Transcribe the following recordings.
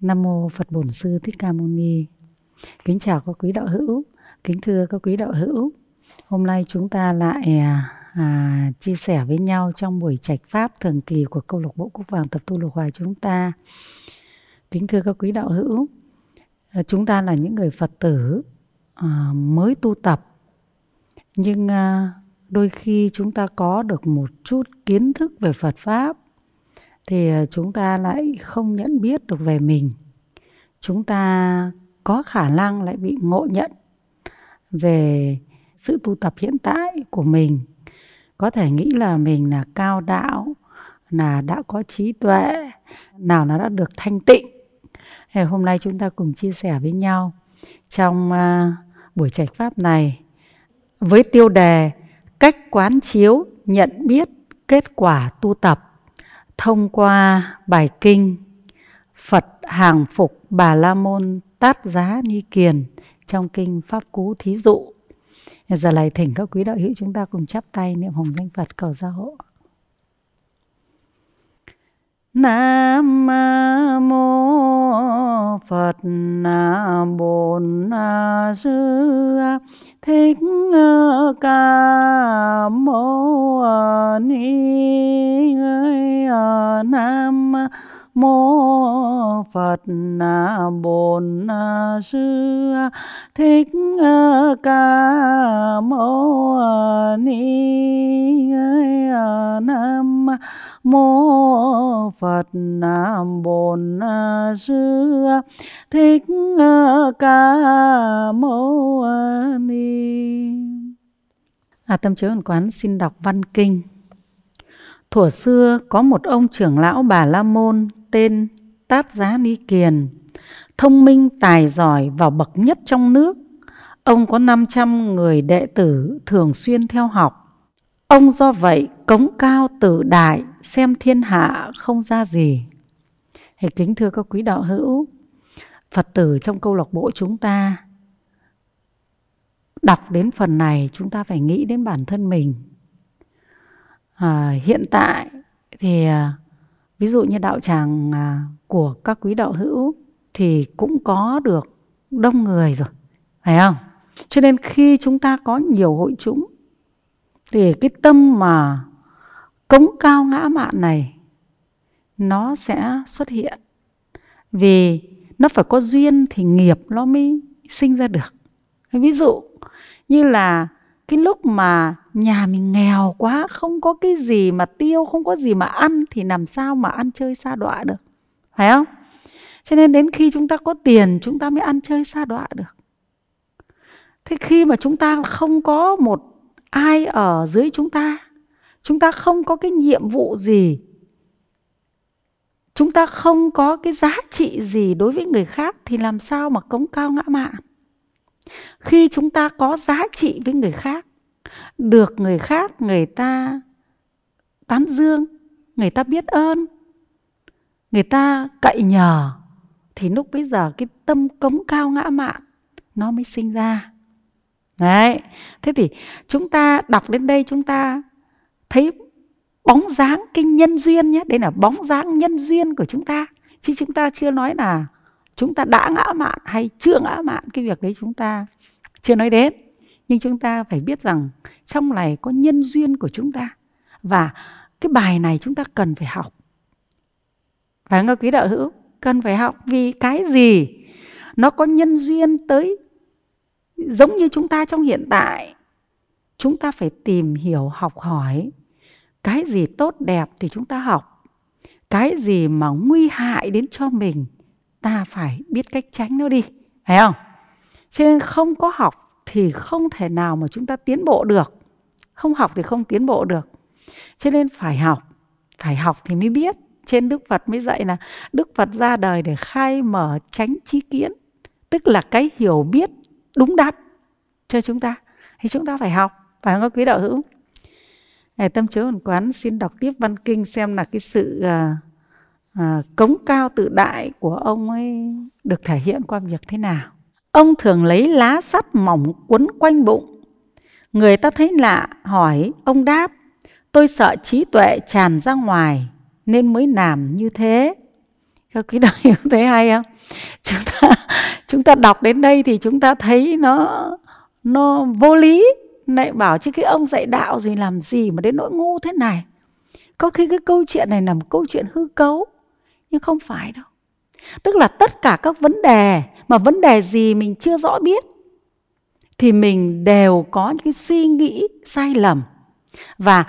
Nam mô Phật Bổn Sư Thích Ca Mâu Ni. Kính chào các quý đạo hữu, kính thưa các quý đạo hữu. Hôm nay chúng ta lại à, chia sẻ với nhau trong buổi trạch pháp thường kỳ của câu lạc bộ Cúc Vàng Tập Tu Lục Hòa chúng ta. Kính thưa các quý đạo hữu, à, chúng ta là những người Phật tử à, mới tu tập nhưng à, đôi khi chúng ta có được một chút kiến thức về Phật pháp thì ờ, chúng ta lại không nhận biết được về mình chúng ta có khả năng lại bị ngộ nhận về sự tu tập hiện tại của mình có thể nghĩ là mình là cao đạo là đã có trí tuệ nào nó đã được thanh tịnh thì hôm nay chúng ta cùng chia sẻ với nhau trong ờ, buổi trạch pháp này với tiêu đề cách quán chiếu nhận biết kết quả tu tập thông qua bài kinh Phật hàng phục Bà La Môn Tát Giá Ni Kiền trong kinh Pháp Cú Thí Dụ. Giờ này thỉnh các quý đạo hữu chúng ta cùng chắp tay niệm hồng danh Phật cầu gia hộ. Nam mô Phật Na Bổn Na Sư Thích Ca Mâu Ni Nam mô mô phật na Na sư thích ca mâu ni nam mô phật Na nam Na sư thích ca mâu ni à, tâm chứa quán xin đọc văn kinh thuở xưa có một ông trưởng lão bà la môn tên Tát Giá Ni Kiền, thông minh tài giỏi vào bậc nhất trong nước. Ông có 500 người đệ tử thường xuyên theo học. Ông do vậy cống cao tự đại, xem thiên hạ không ra gì. Hề kính thưa các quý đạo hữu, Phật tử trong câu lạc bộ chúng ta đọc đến phần này chúng ta phải nghĩ đến bản thân mình. À, hiện tại thì à, ví dụ như đạo tràng à, của các quý đạo hữu thì cũng có được đông người rồi phải không cho nên khi chúng ta có nhiều hội chúng thì cái tâm mà cống cao ngã mạn này nó sẽ xuất hiện vì nó phải có duyên thì nghiệp nó mới sinh ra được ví dụ như là cái lúc mà nhà mình nghèo quá không có cái gì mà tiêu không có gì mà ăn thì làm sao mà ăn chơi xa đọa được phải không cho nên đến khi chúng ta có tiền chúng ta mới ăn chơi xa đọa được thế khi mà chúng ta không có một ai ở dưới chúng ta chúng ta không có cái nhiệm vụ gì chúng ta không có cái giá trị gì đối với người khác thì làm sao mà cống cao ngã mạn khi chúng ta có giá trị với người khác được người khác người ta tán dương người ta biết ơn người ta cậy nhờ thì lúc bây giờ cái tâm cống cao ngã mạn nó mới sinh ra đấy thế thì chúng ta đọc đến đây chúng ta thấy bóng dáng cái nhân duyên nhé đây là bóng dáng nhân duyên của chúng ta chứ chúng ta chưa nói là chúng ta đã ngã mạn hay chưa ngã mạn cái việc đấy chúng ta chưa nói đến nhưng chúng ta phải biết rằng trong này có nhân duyên của chúng ta và cái bài này chúng ta cần phải học phải không quý đạo hữu cần phải học vì cái gì nó có nhân duyên tới giống như chúng ta trong hiện tại chúng ta phải tìm hiểu học hỏi cái gì tốt đẹp thì chúng ta học cái gì mà nguy hại đến cho mình ta phải biết cách tránh nó đi phải không cho nên không có học thì không thể nào mà chúng ta tiến bộ được không học thì không tiến bộ được cho nên phải học phải học thì mới biết trên đức phật mới dạy là đức phật ra đời để khai mở tránh trí kiến tức là cái hiểu biết đúng đắn cho chúng ta thì chúng ta phải học phải không các quý đạo hữu Ngày tâm chứa hồn quán xin đọc tiếp văn kinh xem là cái sự à, à, cống cao tự đại của ông ấy được thể hiện qua việc thế nào Ông thường lấy lá sắt mỏng quấn quanh bụng. Người ta thấy lạ, hỏi, ông đáp, tôi sợ trí tuệ tràn ra ngoài nên mới làm như thế. Các quý đạo hữu thấy hay không? Chúng ta chúng ta đọc đến đây thì chúng ta thấy nó nó vô lý lại bảo chứ cái ông dạy đạo rồi làm gì mà đến nỗi ngu thế này có khi cái câu chuyện này là một câu chuyện hư cấu nhưng không phải đâu tức là tất cả các vấn đề mà vấn đề gì mình chưa rõ biết thì mình đều có những cái suy nghĩ sai lầm và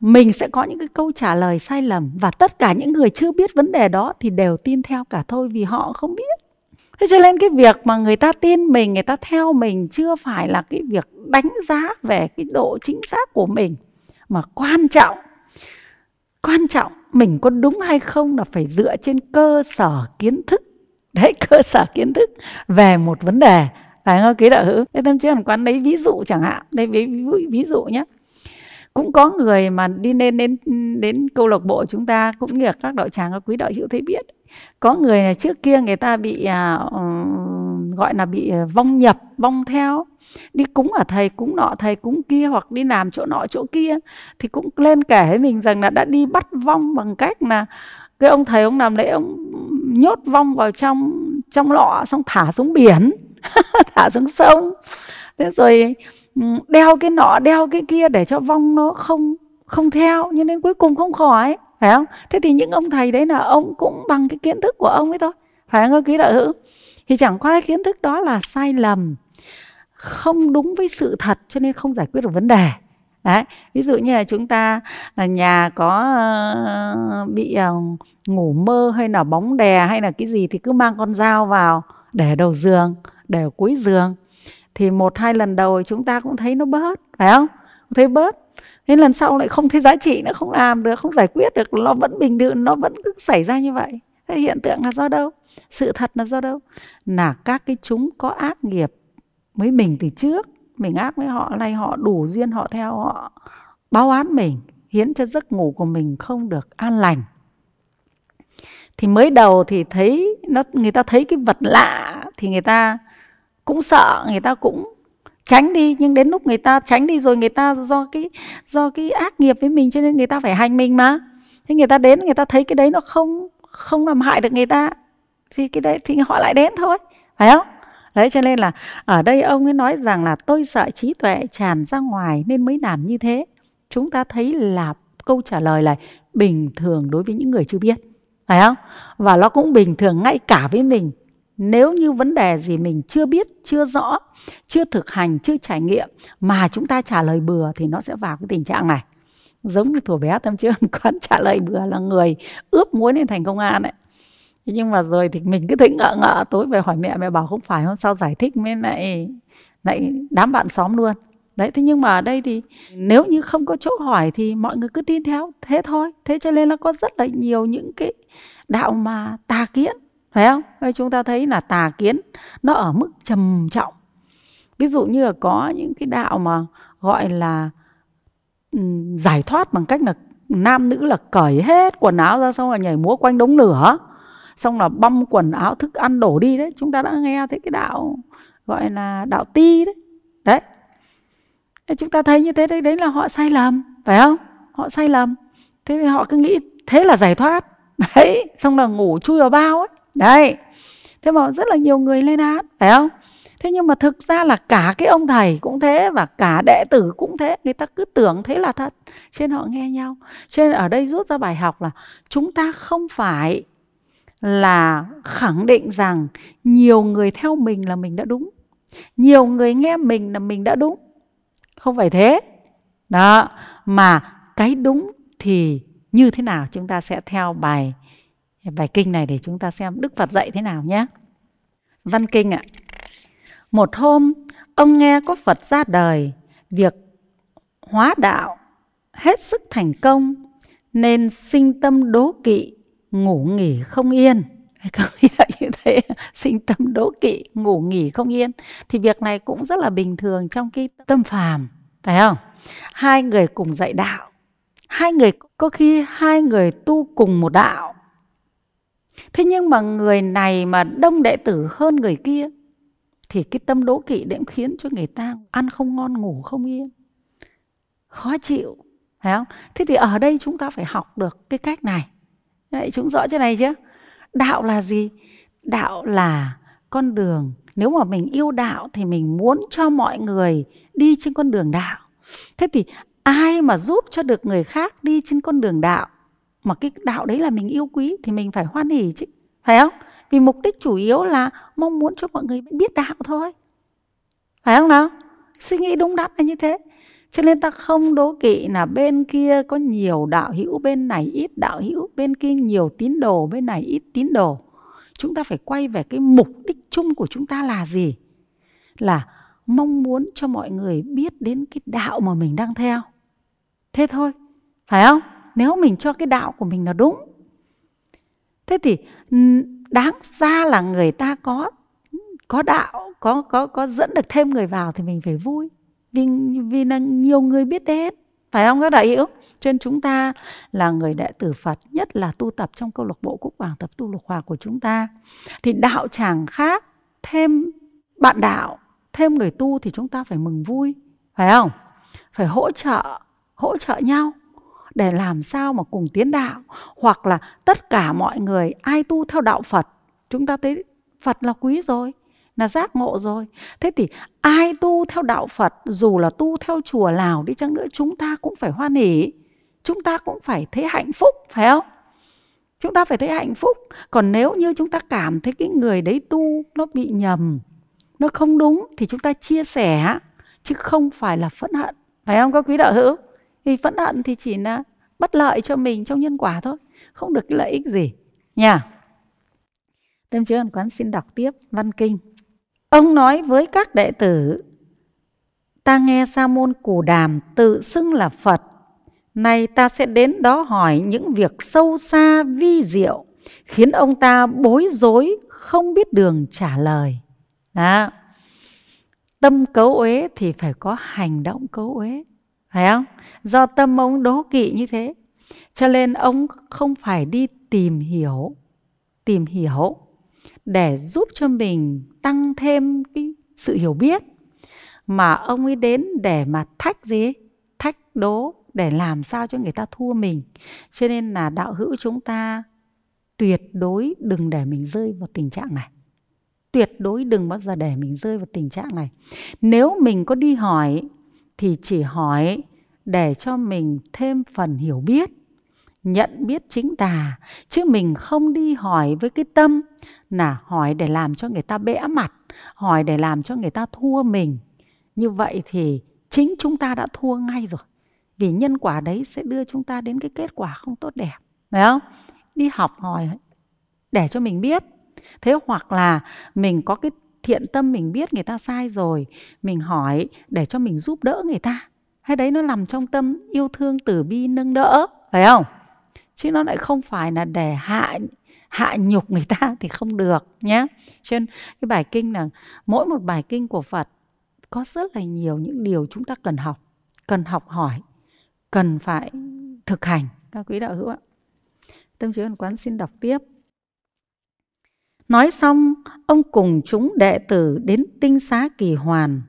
mình sẽ có những cái câu trả lời sai lầm và tất cả những người chưa biết vấn đề đó thì đều tin theo cả thôi vì họ không biết thế cho nên cái việc mà người ta tin mình người ta theo mình chưa phải là cái việc đánh giá về cái độ chính xác của mình mà quan trọng quan trọng mình có đúng hay không là phải dựa trên cơ sở kiến thức đấy cơ sở kiến thức về một vấn đề phải không ký đạo hữu thế tâm chưa hàn quán lấy ví dụ chẳng hạn đây ví, ví, ví dụ nhé cũng có người mà đi lên đến đến câu lạc bộ chúng ta cũng như là các đạo tràng các quý đạo hữu thấy biết có người là trước kia người ta bị à, gọi là bị à, vong nhập vong theo đi cúng ở thầy cúng nọ thầy cúng kia hoặc đi làm chỗ nọ chỗ kia thì cũng lên kể với mình rằng là đã đi bắt vong bằng cách là cái ông thầy ông làm lễ ông nhốt vong vào trong trong lọ xong thả xuống biển thả xuống sông thế rồi ừ, đeo cái nọ đeo cái kia để cho vong nó không không theo nhưng đến cuối cùng không khỏi phải không thế thì những ông thầy đấy là ông cũng bằng cái kiến thức của ông ấy thôi phải không quý đại hữu thì chẳng qua cái kiến thức đó là sai lầm không đúng với sự thật cho nên không giải quyết được vấn đề Đấy, ví dụ như là chúng ta là nhà có ờ, bị ờ, ngủ mơ hay là bóng đè hay là cái gì thì cứ mang con dao vào để đầu giường, để cuối giường. Thì một hai lần đầu chúng ta cũng thấy nó bớt, phải không? Thấy bớt. Thế lần sau lại không thấy giá trị nó không làm được, không giải quyết được, nó vẫn bình thường, nó vẫn cứ xảy ra như vậy. Thế hiện tượng là do đâu? Sự thật là do đâu? Là các cái chúng có ác nghiệp với mình từ trước mình ác với họ nay họ đủ duyên họ theo họ báo án mình hiến cho giấc ngủ của mình không được an lành thì mới đầu thì thấy nó người ta thấy cái vật lạ thì người ta cũng sợ người ta cũng tránh đi nhưng đến lúc người ta tránh đi rồi người ta do cái do cái ác nghiệp với mình cho nên người ta phải hành mình mà thế người ta đến người ta thấy cái đấy nó không không làm hại được người ta thì cái đấy thì họ lại đến thôi phải không đấy cho nên là ở đây ông ấy nói rằng là tôi sợ trí tuệ tràn ra ngoài nên mới làm như thế chúng ta thấy là câu trả lời là bình thường đối với những người chưa biết phải không và nó cũng bình thường ngay cả với mình nếu như vấn đề gì mình chưa biết chưa rõ chưa thực hành chưa trải nghiệm mà chúng ta trả lời bừa thì nó sẽ vào cái tình trạng này giống như thủa bé tâm trường quán trả lời bừa là người ướp muối lên thành công an ấy nhưng mà rồi thì mình cứ thấy ngợ ngợ tối về hỏi mẹ mẹ bảo không phải hôm sau giải thích mới lại lại đám bạn xóm luôn đấy thế nhưng mà ở đây thì nếu như không có chỗ hỏi thì mọi người cứ tin theo thế thôi thế cho nên nó có rất là nhiều những cái đạo mà tà kiến phải không Vậy chúng ta thấy là tà kiến nó ở mức trầm trọng ví dụ như là có những cái đạo mà gọi là ừ, giải thoát bằng cách là nam nữ là cởi hết quần áo ra xong rồi nhảy múa quanh đống lửa xong là băm quần áo thức ăn đổ đi đấy chúng ta đã nghe thấy cái đạo gọi là đạo ti đấy đấy chúng ta thấy như thế đấy đấy là họ sai lầm phải không họ sai lầm thế thì họ cứ nghĩ thế là giải thoát đấy xong là ngủ chui vào bao ấy đấy thế mà rất là nhiều người lên án phải không thế nhưng mà thực ra là cả cái ông thầy cũng thế và cả đệ tử cũng thế người ta cứ tưởng thế là thật trên họ nghe nhau trên ở đây rút ra bài học là chúng ta không phải là khẳng định rằng nhiều người theo mình là mình đã đúng nhiều người nghe mình là mình đã đúng không phải thế đó mà cái đúng thì như thế nào chúng ta sẽ theo bài bài kinh này để chúng ta xem đức phật dạy thế nào nhé văn kinh ạ một hôm ông nghe có phật ra đời việc hóa đạo hết sức thành công nên sinh tâm đố kỵ ngủ nghỉ không yên các vị như thế sinh tâm đố kỵ ngủ nghỉ không yên thì việc này cũng rất là bình thường trong cái tâm phàm phải không hai người cùng dạy đạo hai người có khi hai người tu cùng một đạo thế nhưng mà người này mà đông đệ tử hơn người kia thì cái tâm đố kỵ cũng khiến cho người ta ăn không ngon ngủ không yên khó chịu phải không thế thì ở đây chúng ta phải học được cái cách này Đấy, chúng rõ trên này chưa? Đạo là gì? Đạo là con đường. Nếu mà mình yêu đạo thì mình muốn cho mọi người đi trên con đường đạo. Thế thì ai mà giúp cho được người khác đi trên con đường đạo mà cái đạo đấy là mình yêu quý thì mình phải hoan hỉ chứ, phải không? Vì mục đích chủ yếu là mong muốn cho mọi người biết đạo thôi. Phải không nào? Suy nghĩ đúng đắn là như thế cho nên ta không đố kỵ là bên kia có nhiều đạo hữu bên này ít đạo hữu bên kia nhiều tín đồ bên này ít tín đồ chúng ta phải quay về cái mục đích chung của chúng ta là gì là mong muốn cho mọi người biết đến cái đạo mà mình đang theo thế thôi phải không nếu mình cho cái đạo của mình là đúng thế thì ừ, đáng ra là người ta có có đạo có có có dẫn được thêm người vào thì mình phải vui vì vì là nhiều người biết đến phải không các đại hữu trên chúng ta là người đệ tử Phật nhất là tu tập trong câu lạc bộ quốc bảo tập tu lục hòa của chúng ta thì đạo chẳng khác thêm bạn đạo thêm người tu thì chúng ta phải mừng vui phải không phải hỗ trợ hỗ trợ nhau để làm sao mà cùng tiến đạo hoặc là tất cả mọi người ai tu theo đạo Phật chúng ta thấy Phật là quý rồi là giác ngộ rồi. Thế thì ai tu theo đạo Phật, dù là tu theo chùa nào đi chăng nữa, chúng ta cũng phải hoan hỉ. Chúng ta cũng phải thấy hạnh phúc, phải không? Chúng ta phải thấy hạnh phúc. Còn nếu như chúng ta cảm thấy cái người đấy tu nó bị nhầm, nó không đúng thì chúng ta chia sẻ chứ không phải là phẫn hận. Phải không các quý đạo hữu? Thì phẫn hận thì chỉ là bất lợi cho mình trong nhân quả thôi, không được cái lợi ích gì. Nha. Yeah. Tâm chứa quán xin đọc tiếp văn kinh Ông nói với các đệ tử, ta nghe Sa môn Cù Đàm tự xưng là Phật, nay ta sẽ đến đó hỏi những việc sâu xa vi diệu, khiến ông ta bối rối không biết đường trả lời. Đó. Tâm cấu uế thì phải có hành động cấu uế, phải không? Do tâm ông đố kỵ như thế, cho nên ông không phải đi tìm hiểu, tìm hiểu để giúp cho mình tăng thêm cái sự hiểu biết mà ông ấy đến để mà thách gì thách đố để làm sao cho người ta thua mình cho nên là đạo hữu chúng ta tuyệt đối đừng để mình rơi vào tình trạng này tuyệt đối đừng bao giờ để mình rơi vào tình trạng này nếu mình có đi hỏi thì chỉ hỏi để cho mình thêm phần hiểu biết nhận biết chính tà chứ mình không đi hỏi với cái tâm là hỏi để làm cho người ta bẽ mặt hỏi để làm cho người ta thua mình như vậy thì chính chúng ta đã thua ngay rồi vì nhân quả đấy sẽ đưa chúng ta đến cái kết quả không tốt đẹp phải không đi học hỏi để cho mình biết thế hoặc là mình có cái thiện tâm mình biết người ta sai rồi mình hỏi để cho mình giúp đỡ người ta hay đấy nó nằm trong tâm yêu thương từ bi nâng đỡ phải không chứ nó lại không phải là để hạ hạ nhục người ta thì không được nhé trên cái bài kinh là mỗi một bài kinh của phật có rất là nhiều những điều chúng ta cần học cần học hỏi cần phải thực hành các quý đạo hữu ạ tâm trí văn quán xin đọc tiếp nói xong ông cùng chúng đệ tử đến tinh xá kỳ hoàn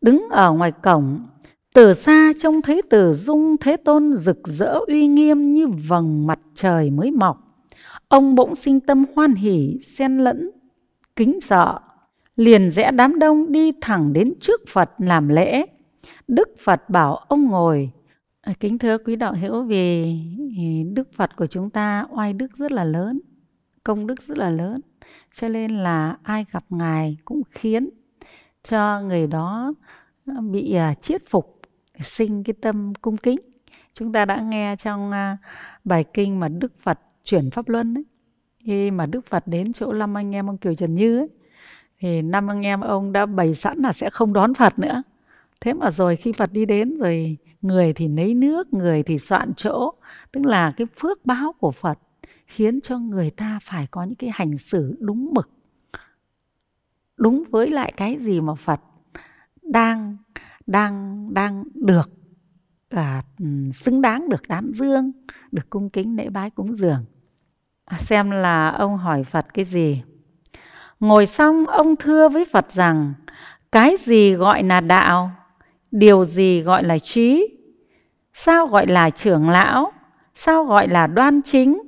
đứng ở ngoài cổng từ xa trông thấy từ dung thế tôn rực rỡ uy nghiêm như vầng mặt trời mới mọc ông bỗng sinh tâm hoan hỷ xen lẫn kính sợ liền rẽ đám đông đi thẳng đến trước phật làm lễ đức phật bảo ông ngồi à, kính thưa quý đạo hữu vì đức phật của chúng ta oai đức rất là lớn công đức rất là lớn cho nên là ai gặp ngài cũng khiến cho người đó bị uh, chiết phục sinh cái tâm cung kính chúng ta đã nghe trong à, bài kinh mà đức phật chuyển pháp luân ấy khi mà đức phật đến chỗ năm anh em ông kiều trần như ấy thì năm anh em ông đã bày sẵn là sẽ không đón phật nữa thế mà rồi khi phật đi đến rồi người thì lấy nước người thì soạn chỗ tức là cái phước báo của phật khiến cho người ta phải có những cái hành xử đúng mực đúng với lại cái gì mà phật đang đang đang được à, ừ, xứng đáng được tán dương được cung kính lễ bái cúng dường à, xem là ông hỏi phật cái gì ngồi xong ông thưa với phật rằng cái gì gọi là đạo điều gì gọi là trí sao gọi là trưởng lão sao gọi là đoan chính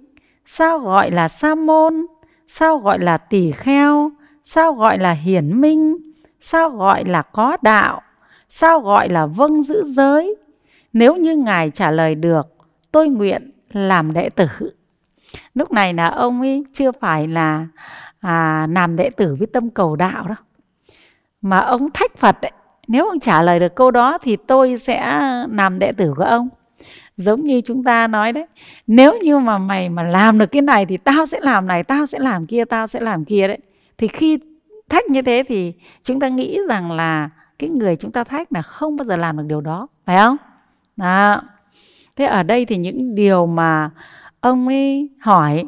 sao gọi là sa môn sao gọi là tỷ kheo sao gọi là hiển minh sao gọi là có đạo sao gọi là vâng giữ giới nếu như ngài trả lời được tôi nguyện làm đệ tử lúc này là ông ấy chưa phải là à, làm đệ tử với tâm cầu đạo đâu mà ông thách phật ấy, nếu ông trả lời được câu đó thì tôi sẽ làm đệ tử của ông giống như chúng ta nói đấy nếu như mà mày mà làm được cái này thì tao sẽ làm này tao sẽ làm kia tao sẽ làm kia đấy thì khi thách như thế thì chúng ta nghĩ rằng là cái người chúng ta thách là không bao giờ làm được điều đó phải không đó. thế ở đây thì những điều mà ông ấy hỏi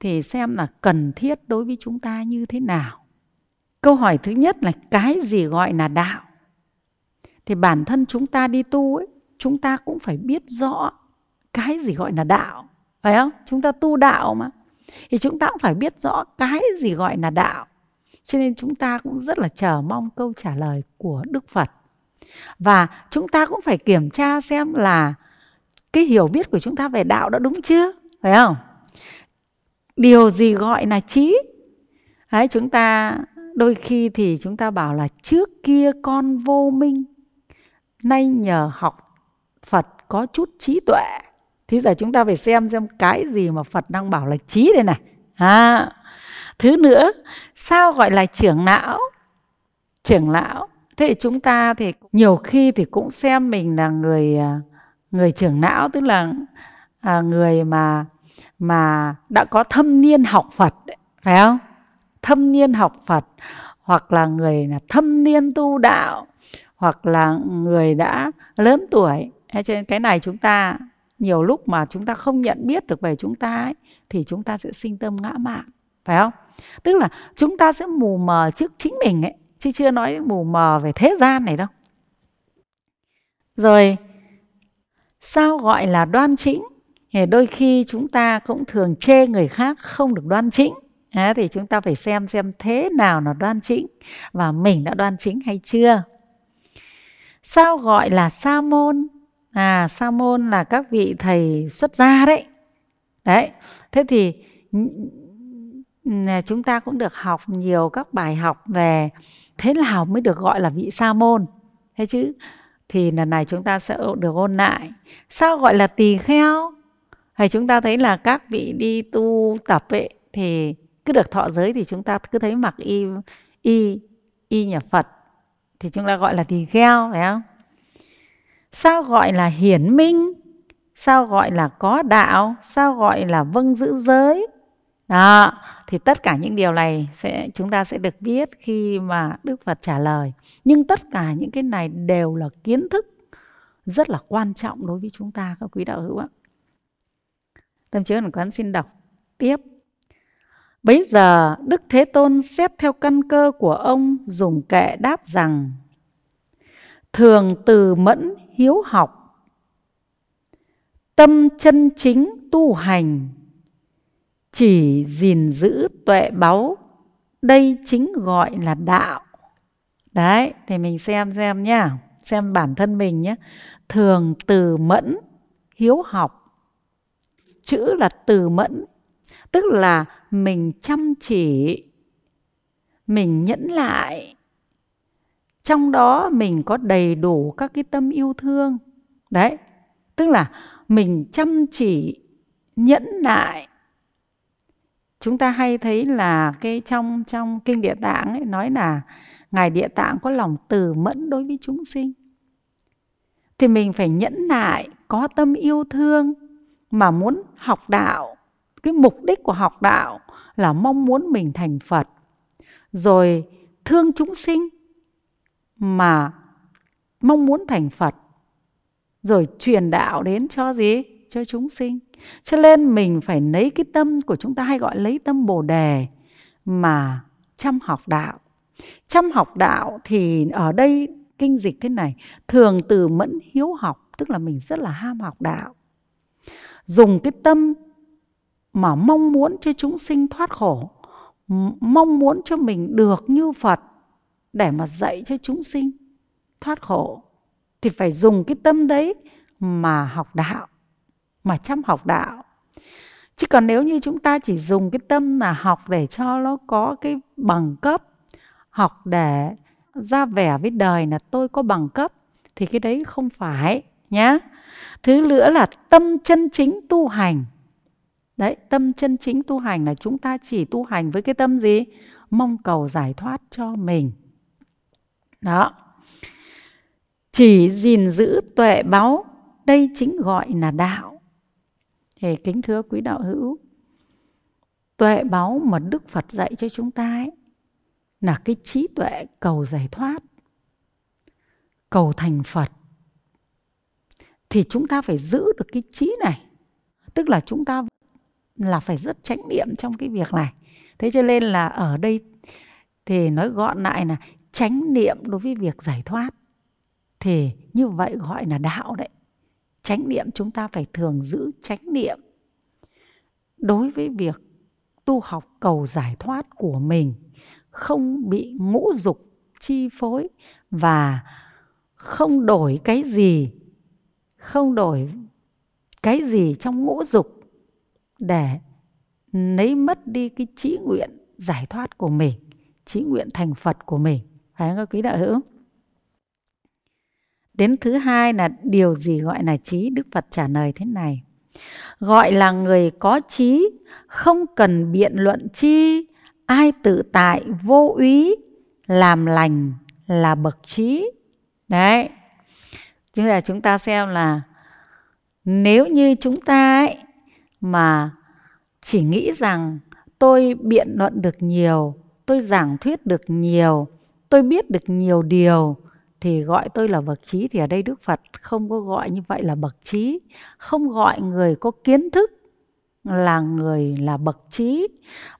thì xem là cần thiết đối với chúng ta như thế nào câu hỏi thứ nhất là cái gì gọi là đạo thì bản thân chúng ta đi tu ấy chúng ta cũng phải biết rõ cái gì gọi là đạo phải không chúng ta tu đạo mà thì chúng ta cũng phải biết rõ cái gì gọi là đạo cho nên chúng ta cũng rất là chờ mong câu trả lời của đức phật và chúng ta cũng phải kiểm tra xem là cái hiểu biết của chúng ta về đạo đã đúng chưa phải không điều gì gọi là trí đấy chúng ta đôi khi thì chúng ta bảo là trước kia con vô minh nay nhờ học phật có chút trí tuệ thế giờ chúng ta phải xem xem cái gì mà phật đang bảo là trí đây này à thứ nữa sao gọi là trưởng lão trưởng lão thế thì chúng ta thì nhiều khi thì cũng xem mình là người à, người trưởng lão tức là à, người mà mà đã có thâm niên học Phật phải không thâm niên học Phật hoặc là người là thâm niên tu đạo hoặc là người đã lớn tuổi cho nên cái này chúng ta nhiều lúc mà chúng ta không nhận biết được về chúng ta ấy, thì chúng ta sẽ sinh tâm ngã mạn phải không tức là chúng ta sẽ mù mờ trước chính mình ấy chứ chưa nói mù mờ về thế gian này đâu rồi sao gọi là đoan chính thì đôi khi chúng ta cũng thường chê người khác không được đoan chính à, thì chúng ta phải xem xem thế nào là đoan chính và mình đã đoan chính hay chưa sao gọi là sa môn à sa môn là các vị thầy xuất gia đấy đấy thế thì chúng ta cũng được học nhiều các bài học về thế nào mới được gọi là vị sa môn thế chứ thì lần này chúng ta sẽ được ôn lại sao gọi là tỳ kheo hay chúng ta thấy là các vị đi tu tập ấy thì cứ được thọ giới thì chúng ta cứ thấy mặc y y y nhà Phật thì chúng ta gọi là tỳ kheo phải không sao gọi là hiển minh sao gọi là có đạo sao gọi là vâng giữ giới đó thì tất cả những điều này sẽ chúng ta sẽ được biết khi mà Đức Phật trả lời. Nhưng tất cả những cái này đều là kiến thức rất là quan trọng đối với chúng ta các quý đạo hữu ạ. Tâm chứa Hàn Quán xin đọc tiếp. bây giờ Đức Thế Tôn xét theo căn cơ của ông dùng kệ đáp rằng Thường từ mẫn hiếu học Tâm chân chính tu hành chỉ gìn giữ tuệ báu đây chính gọi là đạo đấy thì mình xem xem nhá xem bản thân mình nhé thường từ mẫn hiếu học chữ là từ mẫn tức là mình chăm chỉ mình nhẫn lại trong đó mình có đầy đủ các cái tâm yêu thương đấy tức là mình chăm chỉ nhẫn lại chúng ta hay thấy là cái trong trong kinh địa tạng ấy nói là ngài địa tạng có lòng từ mẫn đối với chúng sinh thì mình phải nhẫn nại có tâm yêu thương mà muốn học đạo cái mục đích của học đạo là mong muốn mình thành phật rồi thương chúng sinh mà mong muốn thành phật rồi truyền đạo đến cho gì cho chúng sinh cho nên mình phải lấy cái tâm của chúng ta hay gọi lấy tâm bồ đề mà chăm học đạo chăm học đạo thì ở đây kinh dịch thế này thường từ mẫn hiếu học tức là mình rất là ham học đạo dùng cái tâm mà mong muốn cho chúng sinh thoát khổ mong muốn cho mình được như phật để mà dạy cho chúng sinh thoát khổ thì phải dùng cái tâm đấy mà học đạo mà chăm học đạo chứ còn nếu như chúng ta chỉ dùng cái tâm là học để cho nó có cái bằng cấp học để ra vẻ với đời là tôi có bằng cấp thì cái đấy không phải nhá thứ nữa là tâm chân chính tu hành đấy tâm chân chính tu hành là chúng ta chỉ tu hành với cái tâm gì mong cầu giải thoát cho mình đó chỉ gìn giữ tuệ báu đây chính gọi là đạo thì kính thưa quý đạo hữu tuệ báu mà đức phật dạy cho chúng ta ấy, là cái trí tuệ cầu giải thoát cầu thành phật thì chúng ta phải giữ được cái trí này tức là chúng ta là phải rất trách niệm trong cái việc này thế cho nên là ở đây thì nói gọn lại là chánh niệm đối với việc giải thoát thì như vậy gọi là đạo đấy chánh niệm chúng ta phải thường giữ chánh niệm đối với việc tu học cầu giải thoát của mình không bị ngũ dục chi phối và không đổi cái gì không đổi cái gì trong ngũ dục để lấy mất đi cái trí nguyện giải thoát của mình trí nguyện thành phật của mình phải không các quý đạo hữu Đến thứ hai là điều gì gọi là trí? Đức Phật trả lời thế này. Gọi là người có trí, không cần biện luận chi, ai tự tại vô úy, làm lành là bậc trí. Đấy. Chúng ta chúng ta xem là nếu như chúng ta ấy mà chỉ nghĩ rằng tôi biện luận được nhiều, tôi giảng thuyết được nhiều, tôi biết được nhiều điều thì gọi tôi là bậc trí thì ở đây Đức Phật không có gọi như vậy là bậc trí, không gọi người có kiến thức là người là bậc trí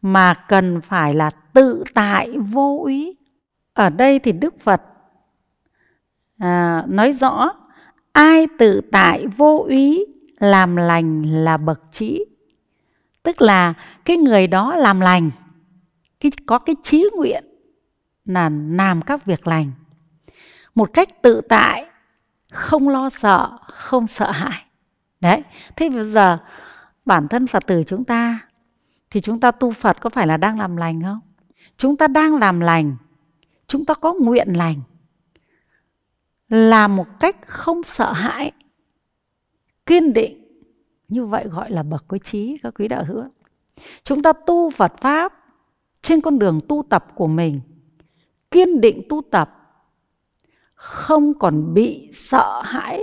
mà cần phải là tự tại vô ý. Ở đây thì Đức Phật à, nói rõ ai tự tại vô ý làm lành là bậc trí. Tức là cái người đó làm lành, cái có cái trí nguyện là làm các việc lành một cách tự tại không lo sợ không sợ hãi đấy thế bây giờ bản thân phật tử chúng ta thì chúng ta tu phật có phải là đang làm lành không chúng ta đang làm lành chúng ta có nguyện lành là một cách không sợ hãi kiên định như vậy gọi là bậc có trí các quý đạo hữu chúng ta tu phật pháp trên con đường tu tập của mình kiên định tu tập không còn bị sợ hãi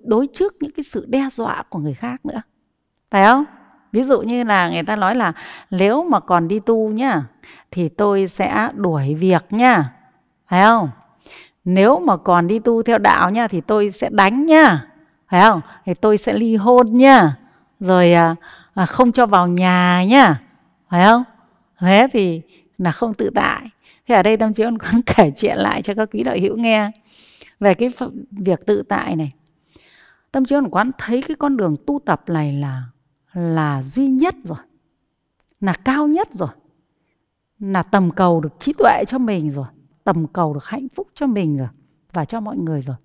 đối trước những cái sự đe dọa của người khác nữa phải không ví dụ như là người ta nói là nếu mà còn đi tu nhá thì tôi sẽ đuổi việc nhá phải không nếu mà còn đi tu theo đạo nhá thì tôi sẽ đánh nhá phải không thì tôi sẽ ly hôn nhá rồi à, à không cho vào nhà nhá phải không thế thì là không tự tại Thế ở đây tâm trí con con kể chuyện lại cho các quý đạo hữu nghe về cái việc tự tại này. Tâm trí con quán thấy cái con đường tu tập này là là duy nhất rồi, là cao nhất rồi, là tầm cầu được trí tuệ cho mình rồi, tầm cầu được hạnh phúc cho mình rồi và cho mọi người rồi.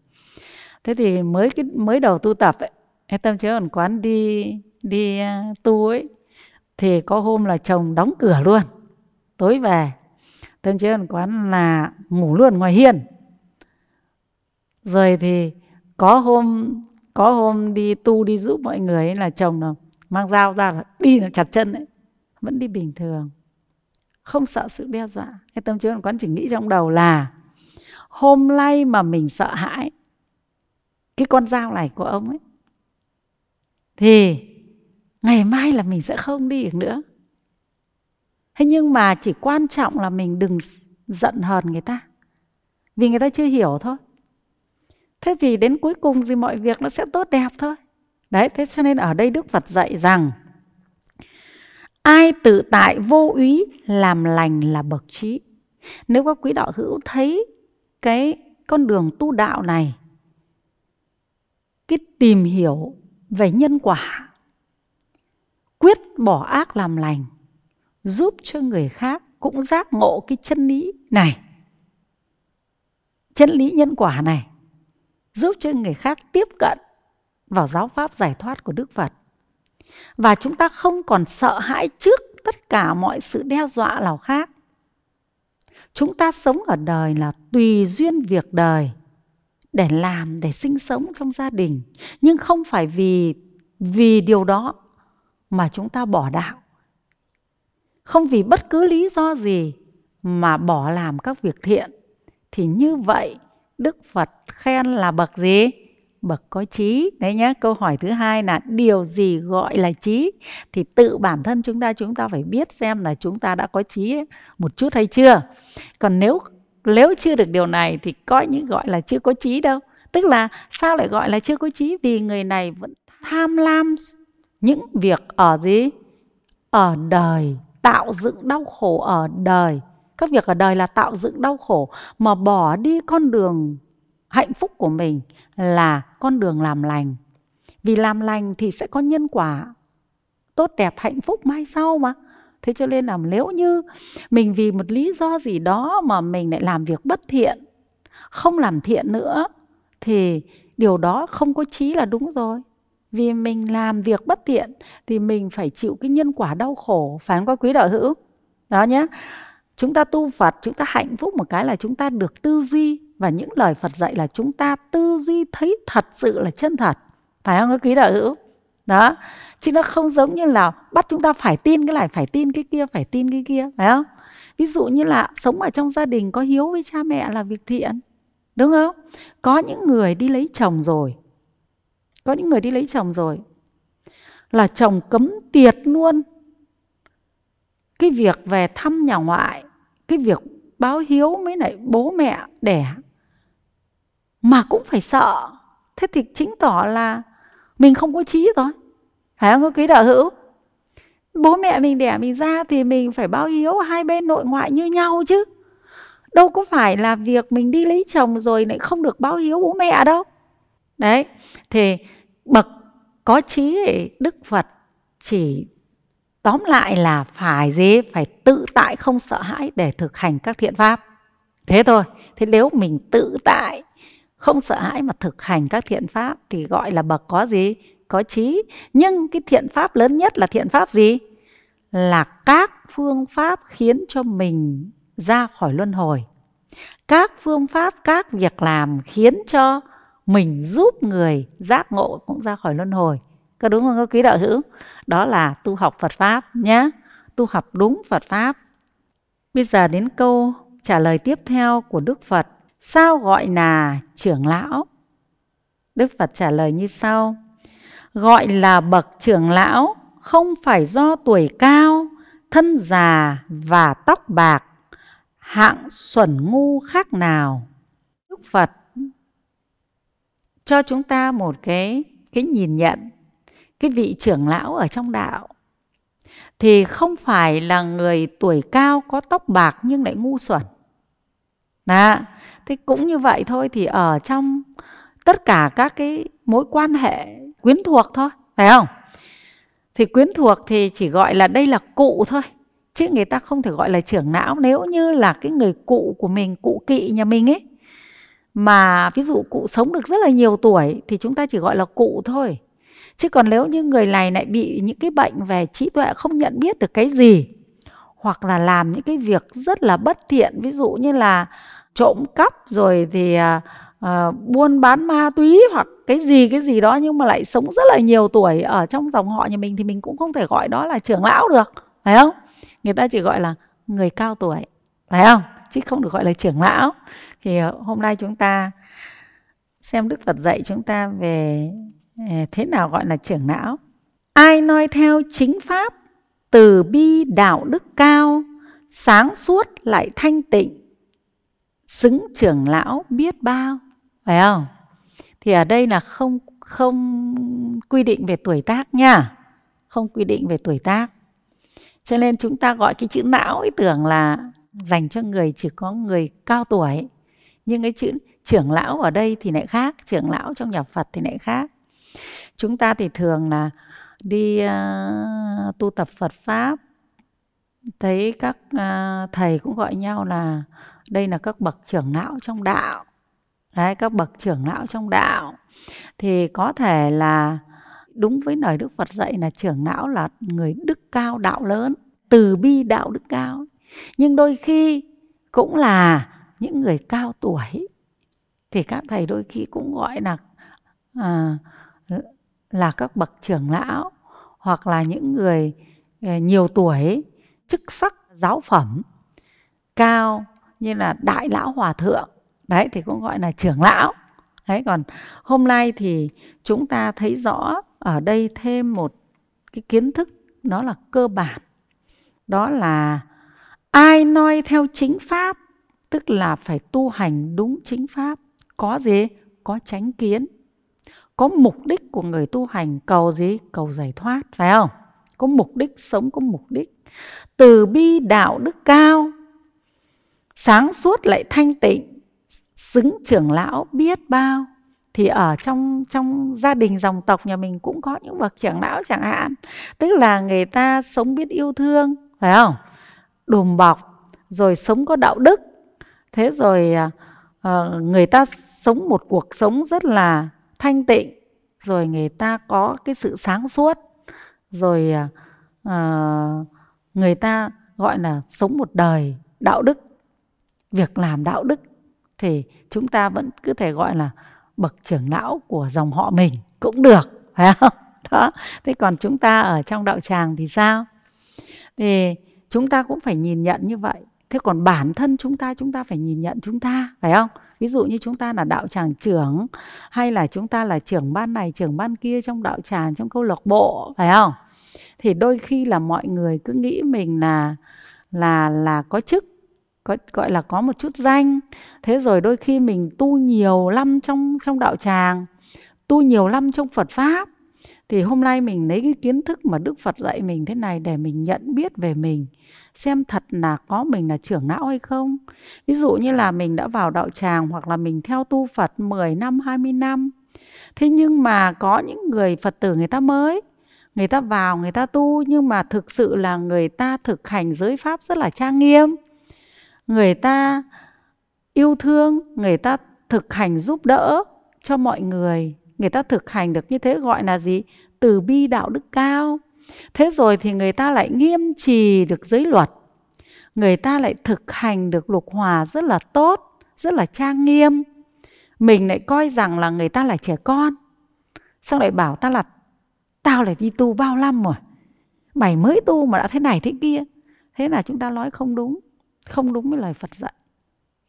Thế thì mới cái mới đầu tu tập ấy, tâm trí còn quán đi đi à, tu ấy thì có hôm là chồng đóng cửa luôn tối về Tương chế hận quán là ngủ luôn ngoài hiên. Rồi thì có hôm có hôm đi tu đi giúp mọi người ấy là chồng là mang dao ra là đi là chặt chân ấy vẫn đi bình thường không sợ sự đe dọa cái tâm trí hận quán chỉ nghĩ trong đầu là hôm nay mà mình sợ hãi cái con dao này của ông ấy thì ngày mai là mình sẽ không đi được nữa thế nhưng mà chỉ quan trọng là mình đừng giận hờn người ta vì người ta chưa hiểu thôi thế thì đến cuối cùng thì mọi việc nó sẽ tốt đẹp thôi đấy thế cho nên ở đây đức phật dạy rằng ai tự tại vô úy làm lành là bậc trí nếu các quý đạo hữu thấy cái con đường tu đạo này cái tìm hiểu về nhân quả quyết bỏ ác làm lành giúp cho người khác cũng giác ngộ cái chân lý này chân lý nhân quả này giúp cho người khác tiếp cận vào giáo pháp giải thoát của đức phật và chúng ta không còn sợ hãi trước tất cả mọi sự đe dọa nào khác chúng ta sống ở đời là tùy duyên việc đời để làm để sinh sống trong gia đình nhưng không phải vì vì điều đó mà chúng ta bỏ đạo không vì bất cứ lý do gì mà bỏ làm các việc thiện thì như vậy Đức Phật khen là bậc gì? Bậc có trí. Đấy nhé, câu hỏi thứ hai là điều gì gọi là trí? Thì tự bản thân chúng ta chúng ta phải biết xem là chúng ta đã có trí một chút hay chưa. Còn nếu nếu chưa được điều này thì coi những gọi là chưa có trí đâu. Tức là sao lại gọi là chưa có trí? Vì người này vẫn tham lam những việc ở gì? Ở đời tạo dựng đau khổ ở đời các việc ở đời là tạo dựng đau khổ mà bỏ đi con đường hạnh phúc của mình là con đường làm lành vì làm lành thì sẽ có nhân quả tốt đẹp hạnh phúc mai sau mà thế cho nên là nếu như mình vì một lý do gì đó mà mình lại làm việc bất thiện không làm thiện nữa thì điều đó không có chí là đúng rồi vì mình làm việc bất thiện thì mình phải chịu cái nhân quả đau khổ phải không các quý đạo hữu đó nhé chúng ta tu phật chúng ta hạnh phúc một cái là chúng ta được tư duy và những lời phật dạy là chúng ta tư duy thấy thật sự là chân thật phải không các quý đạo hữu đó chứ nó không giống như là bắt chúng ta phải tin cái này phải tin cái kia phải tin cái kia phải không ví dụ như là sống ở trong gia đình có hiếu với cha mẹ là việc thiện đúng không có những người đi lấy chồng rồi có những người đi lấy chồng rồi là chồng cấm tiệt luôn cái việc về thăm nhà ngoại, cái việc báo hiếu với lại bố mẹ đẻ mà cũng phải sợ. Thế thì chứng tỏ là mình không có trí rồi. Phải không quý đạo hữu? Bố mẹ mình đẻ mình ra thì mình phải báo hiếu hai bên nội ngoại như nhau chứ. Đâu có phải là việc mình đi lấy chồng rồi lại không được báo hiếu bố mẹ đâu đấy thì bậc có trí đức phật chỉ tóm lại là phải gì phải tự tại không sợ hãi để thực hành các thiện pháp thế thôi thế nếu mình tự tại không sợ hãi mà thực hành các thiện pháp thì gọi là bậc có gì có trí nhưng cái thiện pháp lớn nhất là thiện pháp gì là các phương pháp khiến cho mình ra khỏi luân hồi các phương pháp các việc làm khiến cho mình giúp người giác ngộ cũng ra khỏi luân hồi có đúng không các quý đạo hữu đó là tu học Phật pháp nhé tu học đúng Phật pháp bây giờ đến câu trả lời tiếp theo của Đức Phật sao gọi là trưởng lão Đức Phật trả lời như sau gọi là bậc trưởng lão không phải do tuổi cao thân già và tóc bạc hạng xuẩn ngu khác nào Đức Phật cho chúng ta một cái cái nhìn nhận cái vị trưởng lão ở trong đạo thì không phải là người tuổi cao có tóc bạc nhưng lại ngu xuẩn. Đó. Thế cũng như vậy thôi thì ở trong tất cả các cái mối quan hệ quyến thuộc thôi, phải không? Thì quyến thuộc thì chỉ gọi là đây là cụ thôi, chứ người ta không thể gọi là trưởng lão nếu như là cái người cụ của mình, cụ kỵ nhà mình ấy mà ví dụ cụ sống được rất là nhiều tuổi thì chúng ta chỉ gọi là cụ thôi chứ còn nếu như người này lại bị những cái bệnh về trí tuệ không nhận biết được cái gì hoặc là làm những cái việc rất là bất thiện ví dụ như là trộm cắp rồi thì uh, buôn bán ma túy hoặc cái gì cái gì đó nhưng mà lại sống rất là nhiều tuổi ở trong dòng họ nhà mình thì mình cũng không thể gọi đó là trưởng lão được phải không người ta chỉ gọi là người cao tuổi phải không chứ không được gọi là trưởng lão thì ờ, hôm nay chúng ta xem đức phật dạy chúng ta về ờ, thế nào gọi là trưởng lão ai noi theo chính pháp từ bi đạo đức cao sáng suốt lại thanh tịnh xứng trưởng lão biết bao phải không thì ở đây là không không quy định về tuổi tác nha không quy định về tuổi tác cho nên chúng ta gọi cái chữ não ý tưởng là dành cho người chỉ có người cao tuổi nhưng cái chữ trưởng lão ở đây thì lại khác trưởng lão trong nhà phật thì lại khác chúng ta thì thường là đi uh, tu tập phật pháp thấy các uh, thầy cũng gọi nhau là đây là các bậc trưởng lão trong đạo đấy các bậc trưởng lão trong đạo thì có thể là đúng với lời đức phật dạy là trưởng lão là người đức cao đạo lớn từ bi đạo đức cao nhưng đôi khi cũng là những người cao tuổi thì các thầy đôi khi cũng gọi là à, là các bậc trưởng lão hoặc là những người à, nhiều tuổi chức sắc giáo phẩm cao như là đại lão hòa thượng đấy thì cũng gọi là trưởng lão đấy còn hôm nay thì chúng ta thấy rõ ở đây thêm một cái kiến thức nó là cơ bản đó là ai noi theo chính pháp tức là phải tu hành đúng chính pháp có gì có tránh kiến có mục đích của người tu hành cầu gì cầu giải thoát phải không có mục đích sống có mục đích từ bi đạo đức cao sáng suốt lại thanh tịnh xứng trưởng lão biết bao thì ở trong trong gia đình dòng tộc nhà mình cũng có những bậc trưởng lão chẳng hạn tức là người ta sống biết yêu thương phải không đùm bọc rồi sống có đạo đức thế rồi uh, người ta sống một cuộc sống rất là thanh tịnh rồi người ta có cái sự sáng suốt rồi uh, người ta gọi là sống một đời đạo đức việc làm đạo đức thì chúng ta vẫn cứ thể gọi là bậc trưởng lão của dòng họ mình cũng được phải không đó thế còn chúng ta ở trong đạo tràng thì sao thì chúng ta cũng phải nhìn nhận như vậy thế còn bản thân chúng ta chúng ta phải nhìn nhận chúng ta phải không ví dụ như chúng ta là đạo tràng trưởng hay là chúng ta là trưởng ban này trưởng ban kia trong đạo tràng trong câu lạc bộ phải không thì đôi khi là mọi người cứ nghĩ mình là là là có chức có, gọi là có một chút danh thế rồi đôi khi mình tu nhiều năm trong trong đạo tràng tu nhiều năm trong Phật pháp thì hôm nay mình lấy cái kiến thức mà Đức Phật dạy mình thế này để mình nhận biết về mình xem thật là có mình là trưởng não hay không. Ví dụ như là mình đã vào đạo tràng hoặc là mình theo tu Phật 10 năm, 20 năm. Thế nhưng mà có những người Phật tử người ta mới, người ta vào người ta tu nhưng mà thực sự là người ta thực hành giới pháp rất là trang nghiêm. Người ta yêu thương, người ta thực hành giúp đỡ cho mọi người, người ta thực hành được như thế gọi là gì? Từ bi đạo đức cao Thế rồi thì người ta lại nghiêm trì được giới luật. Người ta lại thực hành được lục hòa rất là tốt, rất là trang nghiêm. Mình lại coi rằng là người ta là trẻ con. Xong lại bảo ta là tao lại đi tu bao năm rồi. Mày mới tu mà đã thế này thế kia. Thế là chúng ta nói không đúng, không đúng với lời Phật dạy.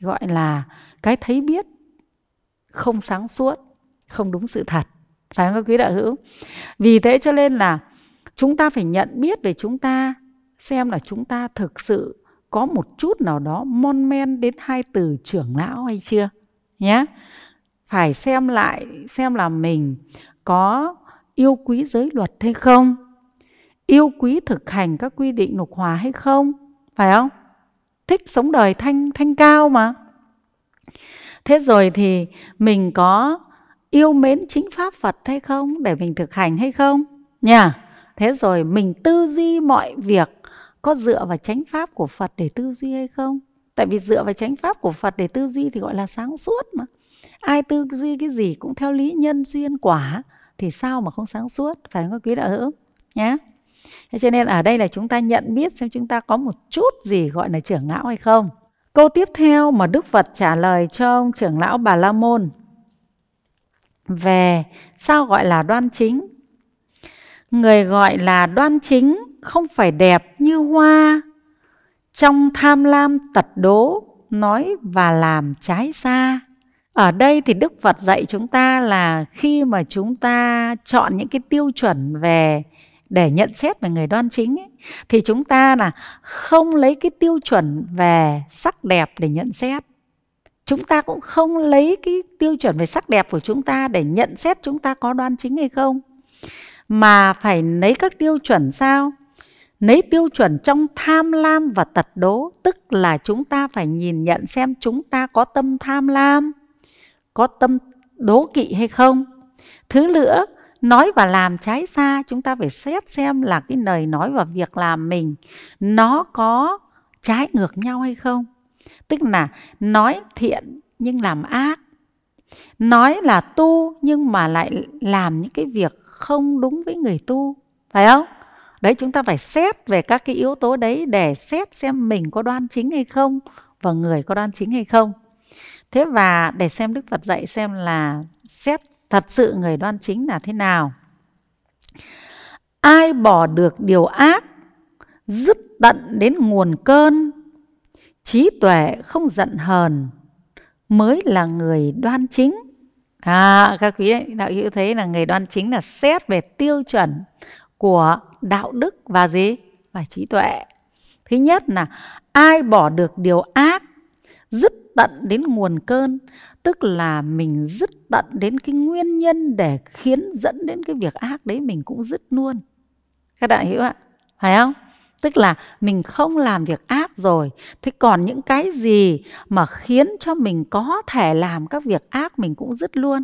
Gọi là cái thấy biết không sáng suốt, không đúng sự thật phải không các quý đạo hữu vì thế cho nên là chúng ta phải nhận biết về chúng ta xem là chúng ta thực sự có một chút nào đó mon men đến hai từ trưởng lão hay chưa nhé phải xem lại xem là mình có yêu quý giới luật hay không yêu quý thực hành các quy định nục hòa hay không phải không thích sống đời thanh thanh cao mà thế rồi thì mình có yêu mến chính pháp phật hay không để mình thực hành hay không nha thế rồi mình tư duy mọi việc có dựa vào chánh pháp của phật để tư duy hay không tại vì dựa vào chánh pháp của phật để tư duy thì gọi là sáng suốt mà ai tư duy cái gì cũng theo lý nhân duyên quả thì sao mà không sáng suốt phải không quý đạo hữu nhé Thế cho nên ở đây là chúng ta nhận biết xem chúng ta có một chút gì gọi là trưởng lão hay không. Câu tiếp theo mà Đức Phật trả lời cho ông trưởng lão Bà La Môn về sao gọi là đoan chính người gọi là đoan chính không phải đẹp như hoa trong tham lam tật đố nói và làm trái xa ở đây thì đức phật dạy chúng ta là khi mà chúng ta chọn những cái tiêu chuẩn về để nhận xét về người đoan chính ấy, thì chúng ta là không lấy cái tiêu chuẩn về sắc đẹp để nhận xét chúng ta cũng không lấy cái tiêu chuẩn về sắc đẹp của chúng ta để nhận xét chúng ta có đoan chính hay không mà phải lấy các tiêu chuẩn sao? Lấy tiêu chuẩn trong tham lam và tật đố, tức là chúng ta phải nhìn nhận xem chúng ta có tâm tham lam, có tâm đố kỵ hay không. Thứ nữa, nói và làm trái xa, chúng ta phải xét xem là cái lời nói và việc làm mình nó có trái ngược nhau hay không. Tức là nói thiện nhưng làm ác, nói là tu nhưng mà lại làm những cái việc không đúng với người tu phải không đấy chúng ta phải xét về các cái yếu tố đấy để xét xem mình có đoan chính hay không và người có đoan chính hay không thế và để xem đức phật dạy xem là xét thật sự người đoan chính là thế nào ai bỏ được điều ác dứt tận đến nguồn cơn trí tuệ không giận hờn mới là người đoan chính à các quý đạo hữu thấy là người đoan chính là xét về tiêu chuẩn của đạo đức và gì và trí tuệ thứ nhất là ai bỏ được điều ác dứt tận đến nguồn cơn tức là mình dứt tận đến cái nguyên nhân để khiến dẫn đến cái việc ác đấy mình cũng dứt luôn các đại hữu ạ phải không tức là mình không làm việc ác rồi thế còn những cái gì mà khiến cho mình có thể làm các việc ác mình cũng dứt luôn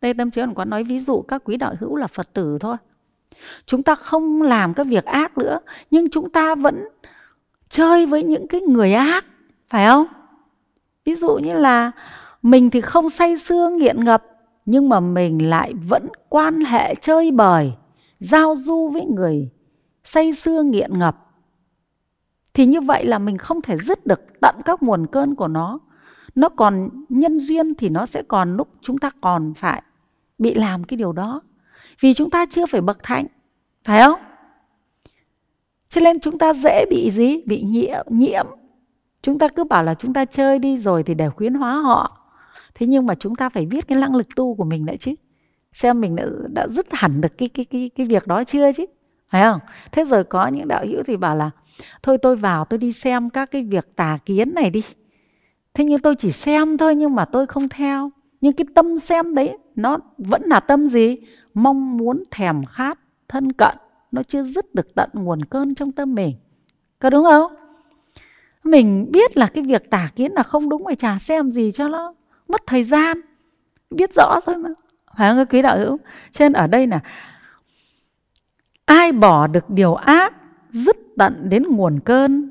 đây tâm trí còn có nói ví dụ các quý đạo hữu là phật tử thôi chúng ta không làm các việc ác nữa nhưng chúng ta vẫn chơi với những cái người ác phải không ví dụ như là mình thì không say sưa nghiện ngập nhưng mà mình lại vẫn quan hệ chơi bời giao du với người say sưa nghiện ngập thì như vậy là mình không thể dứt được tận các nguồn cơn của nó nó còn nhân duyên thì nó sẽ còn lúc chúng ta còn phải bị làm cái điều đó vì chúng ta chưa phải bậc thạnh phải không cho nên chúng ta dễ bị gì bị nhiễm nhiễm chúng ta cứ bảo là chúng ta chơi đi rồi thì để khuyến hóa họ thế nhưng mà chúng ta phải biết cái năng lực tu của mình đã chứ xem mình đã, đã dứt hẳn được cái cái cái cái việc đó chưa chứ phải không thế rồi có những đạo hữu thì bảo là thôi tôi vào tôi đi xem các cái việc tà kiến này đi thế nhưng tôi chỉ xem thôi nhưng mà tôi không theo nhưng cái tâm xem đấy nó vẫn là tâm gì mong muốn thèm khát thân cận nó chưa dứt được tận nguồn cơn trong tâm mình có đúng không mình biết là cái việc tà kiến là không đúng phải chả xem gì cho nó mất thời gian biết rõ thôi mà phải không quý đạo hữu cho nên ở đây là ai bỏ được điều ác dứt tận đến nguồn cơn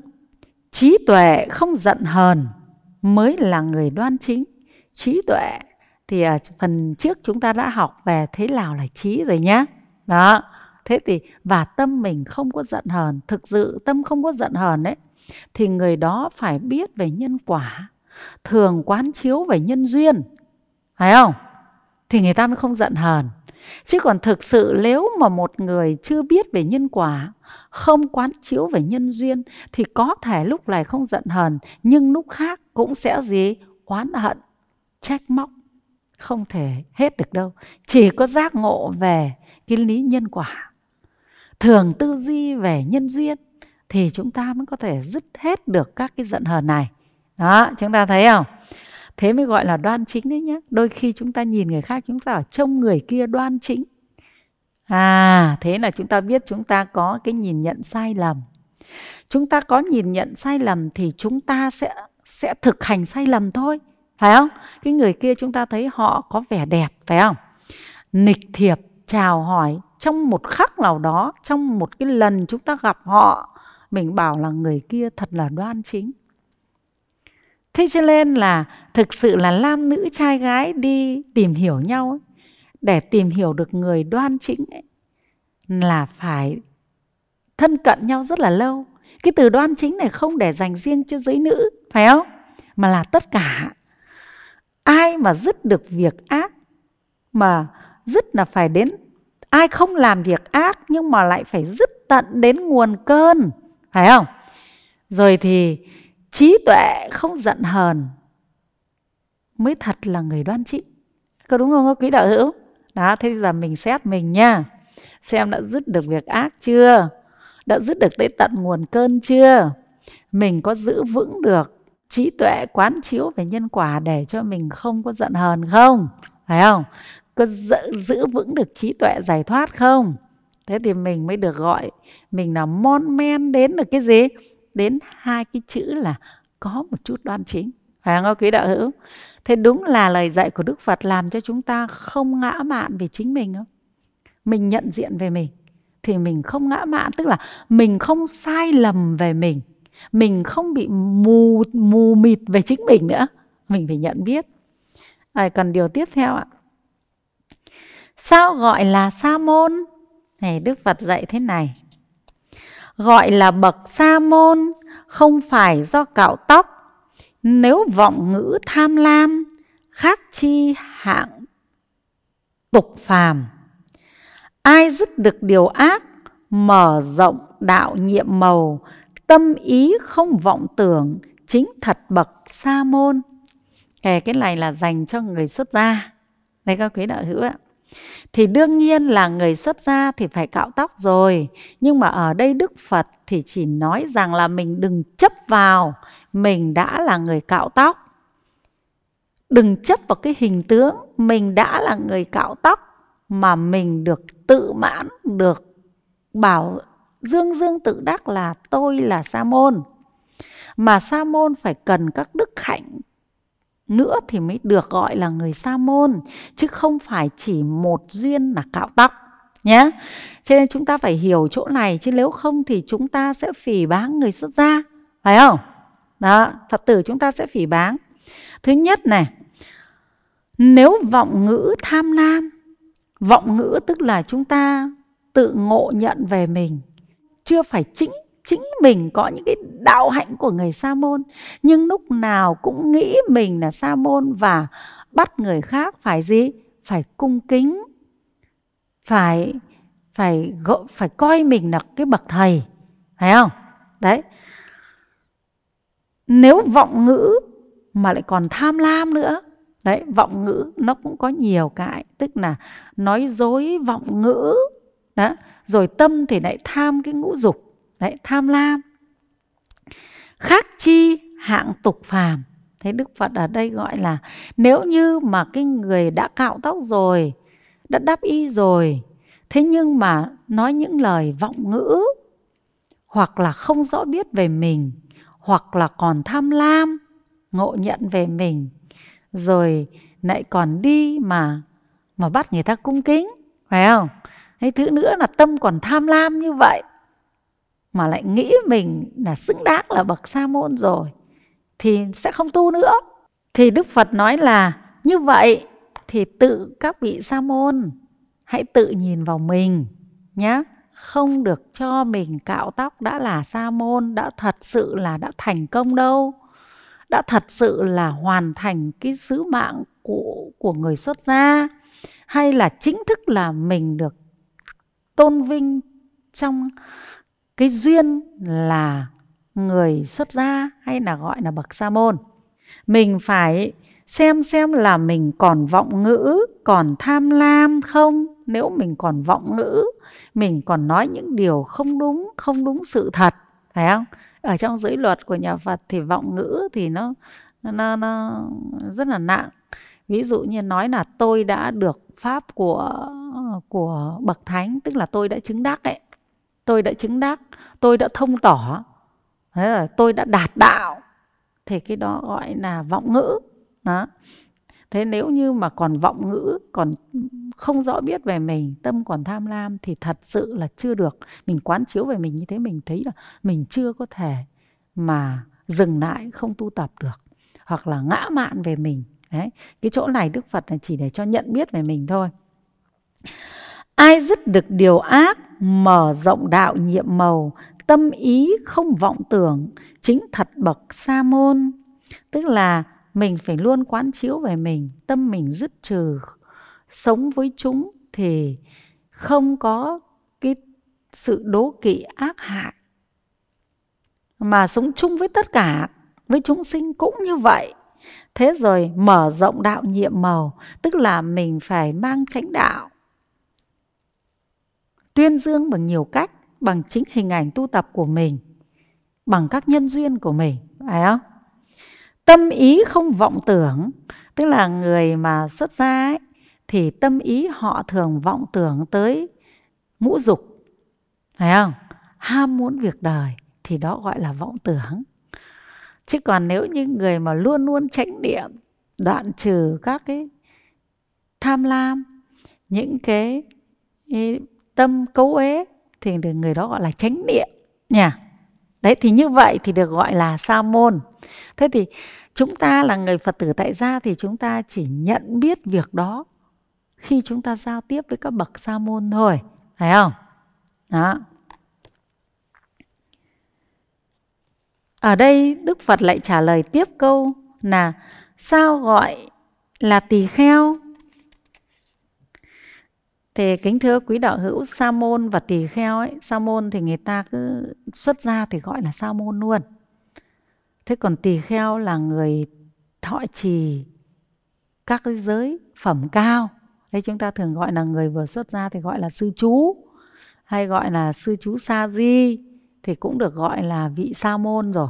trí tuệ không giận hờn mới là người đoan chính trí tuệ thì à, phần trước chúng ta đã học về thế nào là trí rồi nhé đó thế thì và tâm mình không có giận hờn thực sự tâm không có giận hờn đấy thì người đó phải biết về nhân quả thường quán chiếu về nhân duyên phải không thì người ta mới không giận hờn Chứ còn thực sự nếu mà một người chưa biết về nhân quả, không quán chiếu về nhân duyên thì có thể lúc này không giận hờn, nhưng lúc khác cũng sẽ gì? Oán hận, trách móc. Không thể hết được đâu. Chỉ có giác ngộ về cái lý nhân quả. Thường tư duy về nhân duyên thì chúng ta mới có thể dứt hết được các cái giận hờn này. Đó, chúng ta thấy không? thế mới gọi là đoan chính đấy nhé đôi khi chúng ta nhìn người khác chúng ta ở trông người kia đoan chính à thế là chúng ta biết chúng ta có cái nhìn nhận sai lầm chúng ta có nhìn nhận sai lầm thì chúng ta sẽ sẽ thực hành sai lầm thôi phải không cái người kia chúng ta thấy họ có vẻ đẹp phải không nịch thiệp chào hỏi trong một khắc nào đó trong một cái lần chúng ta gặp họ mình bảo là người kia thật là đoan chính thế cho nên là thực sự là nam nữ trai gái đi tìm hiểu nhau ấy, để tìm hiểu được người đoan chính ấy, là phải thân cận nhau rất là lâu cái từ đoan chính này không để dành riêng cho giới nữ phải không mà là tất cả ai mà dứt được việc ác mà dứt là phải đến ai không làm việc ác nhưng mà lại phải dứt tận đến nguồn cơn phải không rồi thì trí tuệ không giận hờn mới thật là người đoan trị có đúng không các quý đạo hữu đó thế là mình xét mình nha xem đã dứt được việc ác chưa đã dứt được tới tận nguồn cơn chưa mình có giữ vững được trí tuệ quán chiếu về nhân quả để cho mình không có giận hờn không phải không có giữ, giữ vững được trí tuệ giải thoát không thế thì mình mới được gọi mình là mon men đến được cái gì đến hai cái chữ là có một chút đoan chính phải không quý đạo hữu thế đúng là lời dạy của đức phật làm cho chúng ta không ngã mạn về chính mình không mình nhận diện về mình thì mình không ngã mạn tức là mình không sai lầm về mình mình không bị mù mù mịt về chính mình nữa mình phải nhận biết à, còn điều tiếp theo ạ sao gọi là sa môn này đức phật dạy thế này gọi là bậc sa môn không phải do cạo tóc nếu vọng ngữ tham lam khác chi hạng tục phàm ai dứt được điều ác mở rộng đạo nhiệm màu tâm ý không vọng tưởng chính thật bậc sa môn kể cái này là dành cho người xuất gia đây các quý đạo hữu ạ thì đương nhiên là người xuất gia thì phải cạo tóc rồi nhưng mà ở đây đức phật thì chỉ nói rằng là mình đừng chấp vào mình đã là người cạo tóc đừng chấp vào cái hình tướng mình đã là người cạo tóc mà mình được tự mãn được bảo dương dương tự đắc là tôi là sa môn mà sa môn phải cần các đức hạnh nữa thì mới được gọi là người sa môn chứ không phải chỉ một duyên là cạo tóc nhé cho nên chúng ta phải hiểu chỗ này chứ nếu không thì chúng ta sẽ phỉ báng người xuất gia phải không đó phật tử chúng ta sẽ phỉ báng thứ nhất này nếu vọng ngữ tham lam vọng ngữ tức là chúng ta tự ngộ nhận về mình chưa phải chính chính mình có những cái đạo hạnh của người sa môn nhưng lúc nào cũng nghĩ mình là sa môn và bắt người khác phải gì phải cung kính phải phải gộ, phải coi mình là cái bậc thầy phải không đấy nếu vọng ngữ mà lại còn tham lam nữa đấy vọng ngữ nó cũng có nhiều cái tức là nói dối vọng ngữ đó rồi tâm thì lại tham cái ngũ dục đấy tham lam khác chi hạng tục phàm thế đức phật ở đây gọi là nếu như mà cái người đã cạo tóc rồi đã đắp y rồi thế nhưng mà nói những lời vọng ngữ hoặc là không rõ biết về mình hoặc là còn tham lam ngộ nhận về mình rồi lại còn đi mà mà bắt người ta cung kính phải không hay thứ nữa là tâm còn tham lam như vậy mà lại nghĩ mình là xứng đáng là bậc sa môn rồi thì sẽ không tu nữa thì đức phật nói là như vậy thì tự các vị sa môn hãy tự nhìn vào mình nhé không được cho mình cạo tóc đã là sa môn đã thật sự là đã thành công đâu đã thật sự là hoàn thành cái sứ mạng của của người xuất gia hay là chính thức là mình được tôn vinh trong cái duyên là người xuất gia hay là gọi là bậc sa môn mình phải xem xem là mình còn vọng ngữ còn tham lam không nếu mình còn vọng ngữ mình còn nói những điều không đúng không đúng sự thật phải không ở trong giới luật của nhà phật thì vọng ngữ thì nó nó nó rất là nặng ví dụ như nói là tôi đã được pháp của của bậc thánh tức là tôi đã chứng đắc ấy tôi đã chứng đắc tôi đã thông tỏ tôi đã đạt đạo thì cái đó gọi là vọng ngữ đó thế nếu như mà còn vọng ngữ còn không rõ biết về mình tâm còn tham lam thì thật sự là chưa được mình quán chiếu về mình như thế mình thấy là mình chưa có thể mà dừng lại không tu tập được hoặc là ngã mạn về mình đấy cái chỗ này đức phật là chỉ để cho nhận biết về mình thôi Ai dứt được điều ác, mở rộng đạo nhiệm màu, tâm ý không vọng tưởng, chính thật bậc sa môn. Tức là mình phải luôn quán chiếu về mình, tâm mình dứt trừ, sống với chúng thì không có cái sự đố kỵ ác hại mà sống chung với tất cả với chúng sinh cũng như vậy thế rồi mở rộng đạo nhiệm màu tức là mình phải mang chánh đạo tuyên dương bằng nhiều cách, bằng chính hình ảnh tu tập của mình, bằng các nhân duyên của mình, phải không? Tâm ý không vọng tưởng, tức là người mà xuất gia ấy, thì tâm ý họ thường vọng tưởng tới ngũ dục, phải không? Ham muốn việc đời thì đó gọi là vọng tưởng. Chứ còn nếu như người mà luôn luôn tránh niệm, đoạn trừ các cái tham lam, những cái tâm cấu ế thì được người đó gọi là chánh niệm nha đấy thì như vậy thì được gọi là sa môn thế thì chúng ta là người phật tử tại gia thì chúng ta chỉ nhận biết việc đó khi chúng ta giao tiếp với các bậc sa môn thôi thấy không đó ở đây đức phật lại trả lời tiếp câu là sao gọi là tỳ kheo thì kính thưa quý đạo hữu, sa môn và tỳ kheo ấy, sa môn thì người ta cứ xuất ra thì gọi là sa môn luôn. Thế còn tỳ kheo là người thọ trì các giới phẩm cao. Đấy chúng ta thường gọi là người vừa xuất ra thì gọi là sư chú hay gọi là sư chú sa di thì cũng được gọi là vị sa môn rồi.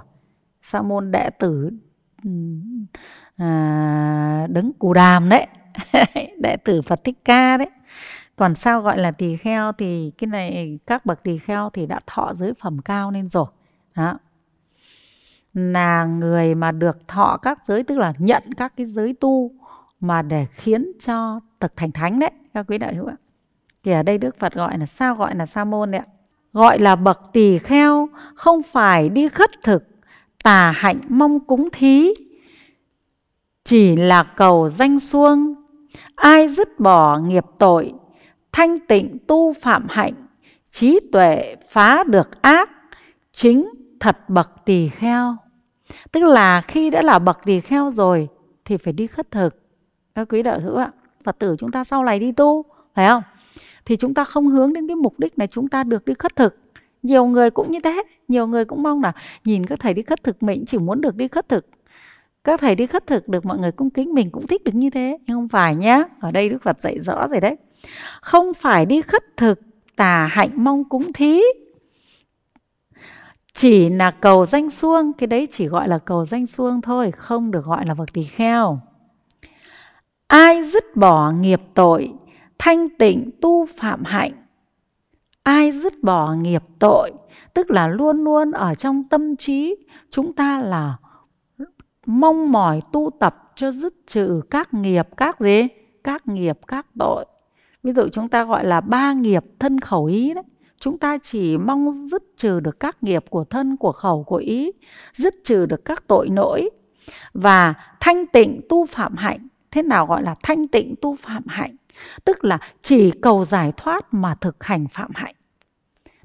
Sa môn đệ tử à, đứng cù đàm đấy. đệ tử Phật Thích Ca đấy còn sao gọi là tỳ kheo thì cái này các bậc tỳ kheo thì đã thọ giới phẩm cao lên rồi đó là người mà được thọ các giới tức là nhận các cái giới tu mà để khiến cho thực thành thánh đấy các quý đại hữu ạ thì ở đây đức phật gọi là sao gọi là sa môn đấy ạ gọi là bậc tỳ kheo không phải đi khất thực tà hạnh mong cúng thí chỉ là cầu danh xuông ai dứt bỏ nghiệp tội thanh tịnh tu phạm hạnh, trí tuệ phá được ác, chính thật bậc tỳ kheo. Tức là khi đã là bậc tỳ kheo rồi thì phải đi khất thực. Các quý đạo hữu ạ, Phật tử chúng ta sau này đi tu, phải không? Thì chúng ta không hướng đến cái mục đích là chúng ta được đi khất thực. Nhiều người cũng như thế, nhiều người cũng mong là nhìn các thầy đi khất thực mình chỉ muốn được đi khất thực các thầy đi khất thực được mọi người cung kính mình cũng thích được như thế nhưng không phải nhá ở đây đức phật dạy rõ rồi đấy không phải đi khất thực tà hạnh mong cúng thí chỉ là cầu danh xuông cái đấy chỉ gọi là cầu danh xuông thôi không được gọi là bậc tỳ kheo ai dứt bỏ nghiệp tội thanh tịnh tu phạm hạnh ai dứt bỏ nghiệp tội tức là luôn luôn ở trong tâm trí chúng ta là mong mỏi tu tập cho dứt trừ các nghiệp các gì các nghiệp các tội ví dụ chúng ta gọi là ba nghiệp thân khẩu ý đấy chúng ta chỉ mong dứt trừ được các nghiệp của thân của khẩu của ý dứt trừ được các tội lỗi và thanh tịnh tu phạm hạnh thế nào gọi là thanh tịnh tu phạm hạnh tức là chỉ cầu giải thoát mà thực hành phạm hạnh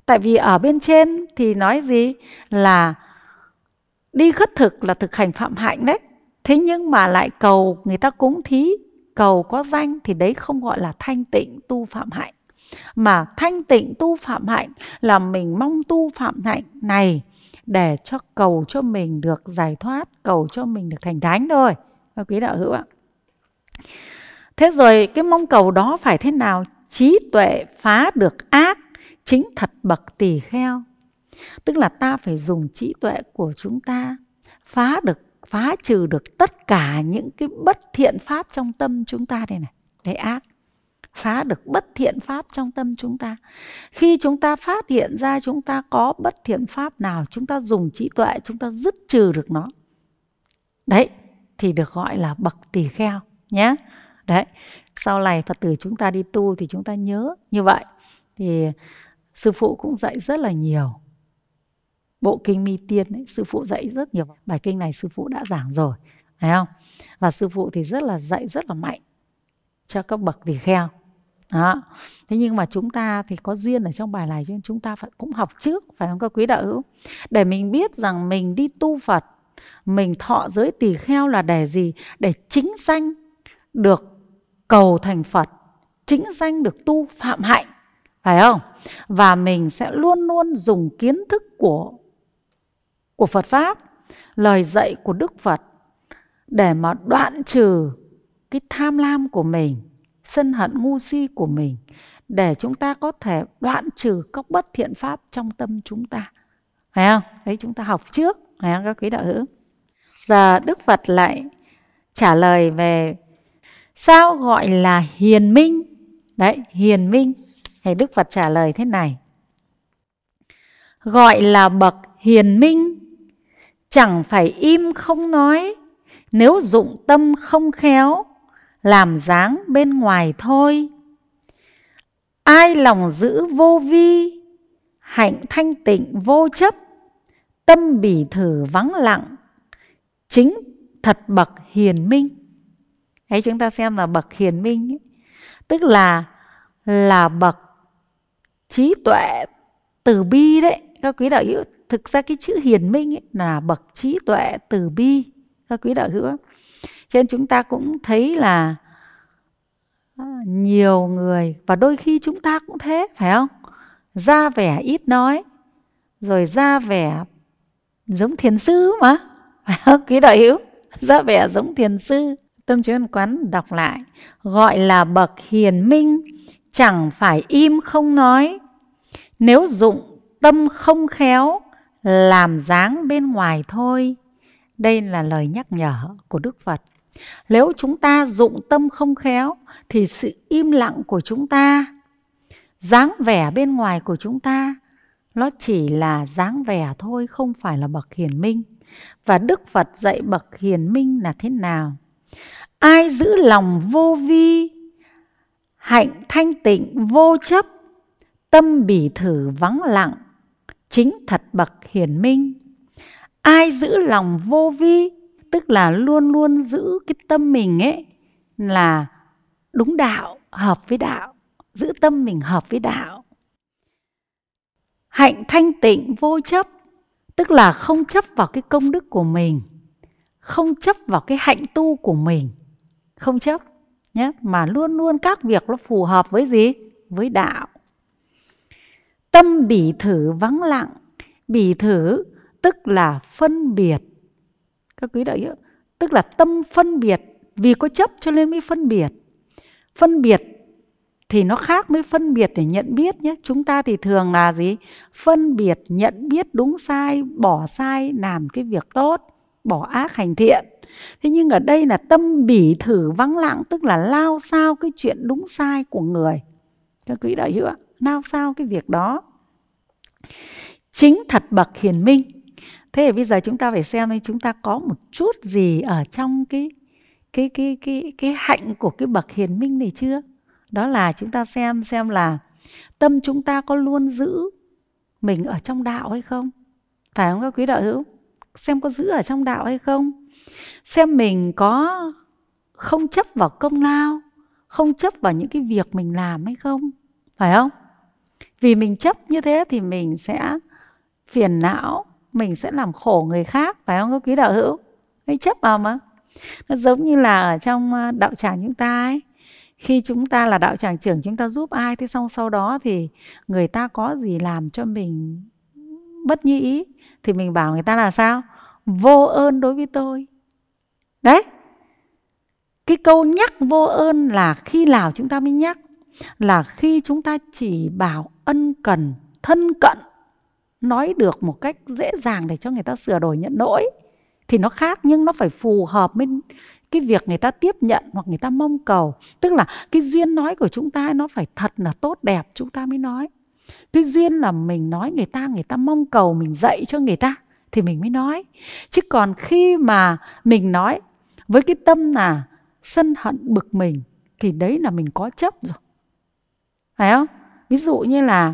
tại vì ở bên trên thì nói gì là đi khất thực là thực hành phạm hạnh đấy thế nhưng mà lại cầu người ta cúng thí cầu có danh thì đấy không gọi là thanh tịnh tu phạm hạnh mà thanh tịnh tu phạm hạnh là mình mong tu phạm hạnh này để cho cầu cho mình được giải thoát cầu cho mình được thành thánh thôi quý đạo hữu ạ thế rồi cái mong cầu đó phải thế nào trí tuệ phá được ác chính thật bậc tỳ kheo tức là ta phải dùng trí tuệ của chúng ta phá được phá trừ được tất cả những cái bất thiện pháp trong tâm chúng ta đây này đấy ác phá được bất thiện pháp trong tâm chúng ta khi chúng ta phát hiện ra chúng ta có bất thiện pháp nào chúng ta dùng trí tuệ chúng ta dứt trừ được nó đấy thì được gọi là bậc tỳ kheo nhé đấy sau này phật tử chúng ta đi tu thì chúng ta nhớ như vậy thì sư phụ cũng dạy rất là nhiều bộ kinh mi tiên ấy, sư phụ dạy rất nhiều bài kinh này sư phụ đã giảng rồi phải không và sư phụ thì rất là dạy rất là mạnh cho các bậc tỳ kheo đó. Thế nhưng mà chúng ta thì có duyên ở trong bài này cho nên chúng ta phải cũng học trước phải không các quý đạo hữu? Để mình biết rằng mình đi tu Phật, mình thọ giới tỳ kheo là để gì? Để chính danh được cầu thành Phật, chính danh được tu phạm hạnh, phải không? Và mình sẽ luôn luôn dùng kiến thức của của Phật Pháp, lời dạy của Đức Phật để mà đoạn trừ cái tham lam của mình, sân hận ngu si của mình để chúng ta có thể đoạn trừ các bất thiện pháp trong tâm chúng ta. Phải không? Đấy chúng ta học trước, phải không các quý đạo hữu? Giờ Đức Phật lại trả lời về sao gọi là hiền minh? Đấy, hiền minh. Thì Đức Phật trả lời thế này. Gọi là bậc hiền minh chẳng phải im không nói nếu dụng tâm không khéo làm dáng bên ngoài thôi ai lòng giữ vô vi hạnh thanh tịnh vô chấp tâm bỉ thử vắng lặng chính thật bậc hiền minh ấy chúng ta xem là bậc hiền minh ấy. tức là là bậc trí tuệ từ bi đấy các quý đạo hữu thực ra cái chữ hiền minh ấy là bậc trí tuệ từ bi các quý đạo hữu trên chúng ta cũng thấy là à, nhiều người và đôi khi chúng ta cũng thế phải không ra vẻ ít nói rồi ra vẻ giống thiền sư mà phải không quý đạo hữu ra vẻ giống thiền sư tâm trí văn quán đọc lại gọi là bậc hiền minh chẳng phải im không nói nếu dụng tâm không khéo làm dáng bên ngoài thôi. Đây là lời nhắc nhở của Đức Phật. Nếu chúng ta dụng tâm không khéo thì sự im lặng của chúng ta, dáng vẻ bên ngoài của chúng ta nó chỉ là dáng vẻ thôi không phải là bậc hiền minh. Và Đức Phật dạy bậc hiền minh là thế nào? Ai giữ lòng vô vi, hạnh thanh tịnh vô chấp, tâm bỉ thử vắng lặng, chính thật bậc hiển minh ai giữ lòng vô vi tức là luôn luôn giữ cái tâm mình ấy là đúng đạo hợp với đạo giữ tâm mình hợp với đạo hạnh thanh tịnh vô chấp tức là không chấp vào cái công đức của mình không chấp vào cái hạnh tu của mình không chấp nhé mà luôn luôn các việc nó phù hợp với gì với đạo tâm bỉ thử vắng lặng bỉ thử tức là phân biệt các quý đạo hữu tức là tâm phân biệt vì có chấp cho nên mới phân biệt phân biệt thì nó khác mới phân biệt để nhận biết nhé chúng ta thì thường là gì phân biệt nhận biết đúng sai bỏ sai làm cái việc tốt bỏ ác hành thiện thế nhưng ở đây là tâm bỉ thử vắng lặng tức là lao sao cái chuyện đúng sai của người các quý đạo hữu ạ nao sao cái việc đó chính thật bậc hiền minh thế thì bây giờ chúng ta phải xem chúng ta có một chút gì ở trong cái cái cái cái cái hạnh của cái bậc hiền minh này chưa đó là chúng ta xem xem là tâm chúng ta có luôn giữ mình ở trong đạo hay không phải không các quý đạo hữu xem có giữ ở trong đạo hay không xem mình có không chấp vào công lao không chấp vào những cái việc mình làm hay không phải không vì mình chấp như thế thì mình sẽ phiền não mình sẽ làm khổ người khác phải không các quý đạo hữu ấy chấp vào mà nó giống như là ở trong ờ, đạo tràng chúng ta ấy khi chúng ta là đạo tràng trưởng chúng ta giúp ai thế xong sau đó thì người ta có gì làm cho mình bất như ý thì mình bảo người ta là sao vô ơn đối với tôi đấy cái câu nhắc vô ơn là khi nào chúng ta mới nhắc là khi chúng ta chỉ bảo ân cần thân cận nói được một cách dễ dàng để cho người ta sửa đổi nhận lỗi thì nó khác nhưng nó phải phù hợp với cái việc người ta tiếp nhận hoặc người ta mong cầu tức là cái duyên nói của chúng ta nó phải thật là tốt đẹp chúng ta mới nói cái duyên là mình nói người ta người ta mong cầu mình dạy cho người ta thì mình mới nói chứ còn khi mà mình nói với cái tâm là sân hận bực mình thì đấy là mình có chấp rồi phải không ví dụ như là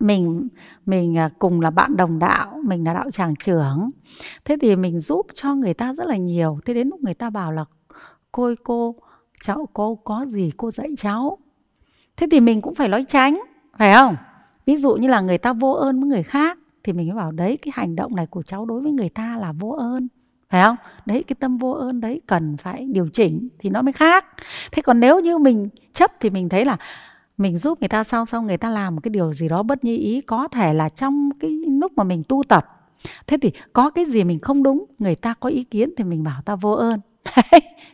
mình mình à, cùng là bạn đồng đạo mình là đạo tràng trưởng thế thì mình giúp cho người ta rất là nhiều thế đến lúc người ta bảo là cô ơi cô cháu cô có gì cô dạy cháu thế thì mình cũng phải nói tránh phải không ví dụ như là người ta vô ơn với người khác thì mình mới bảo đấy cái hành động này của cháu đối với người ta là vô ơn phải không đấy cái tâm vô ơn đấy cần phải điều chỉnh thì nó mới khác thế còn nếu như mình chấp thì mình thấy là mình giúp người ta xong xong người ta làm một cái điều gì đó bất như ý có thể là trong cái lúc mà mình tu tập thế thì có cái gì mình không đúng người ta có ý kiến thì mình bảo ta vô ơn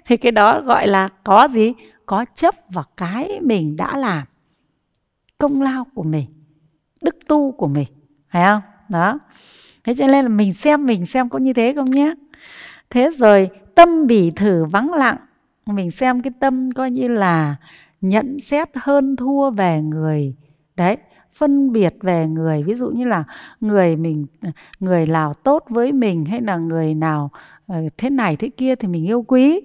thì cái đó gọi là có gì có chấp vào cái mình đã làm công lao của mình đức tu của mình phải không đó thế cho nên là mình xem mình xem có như thế không nhé thế rồi tâm bỉ thử vắng lặng mình xem cái tâm coi như là nhận xét hơn thua về người đấy phân biệt về người ví dụ như là người mình người nào tốt với mình hay là người nào ờ, thế này thế kia thì mình yêu quý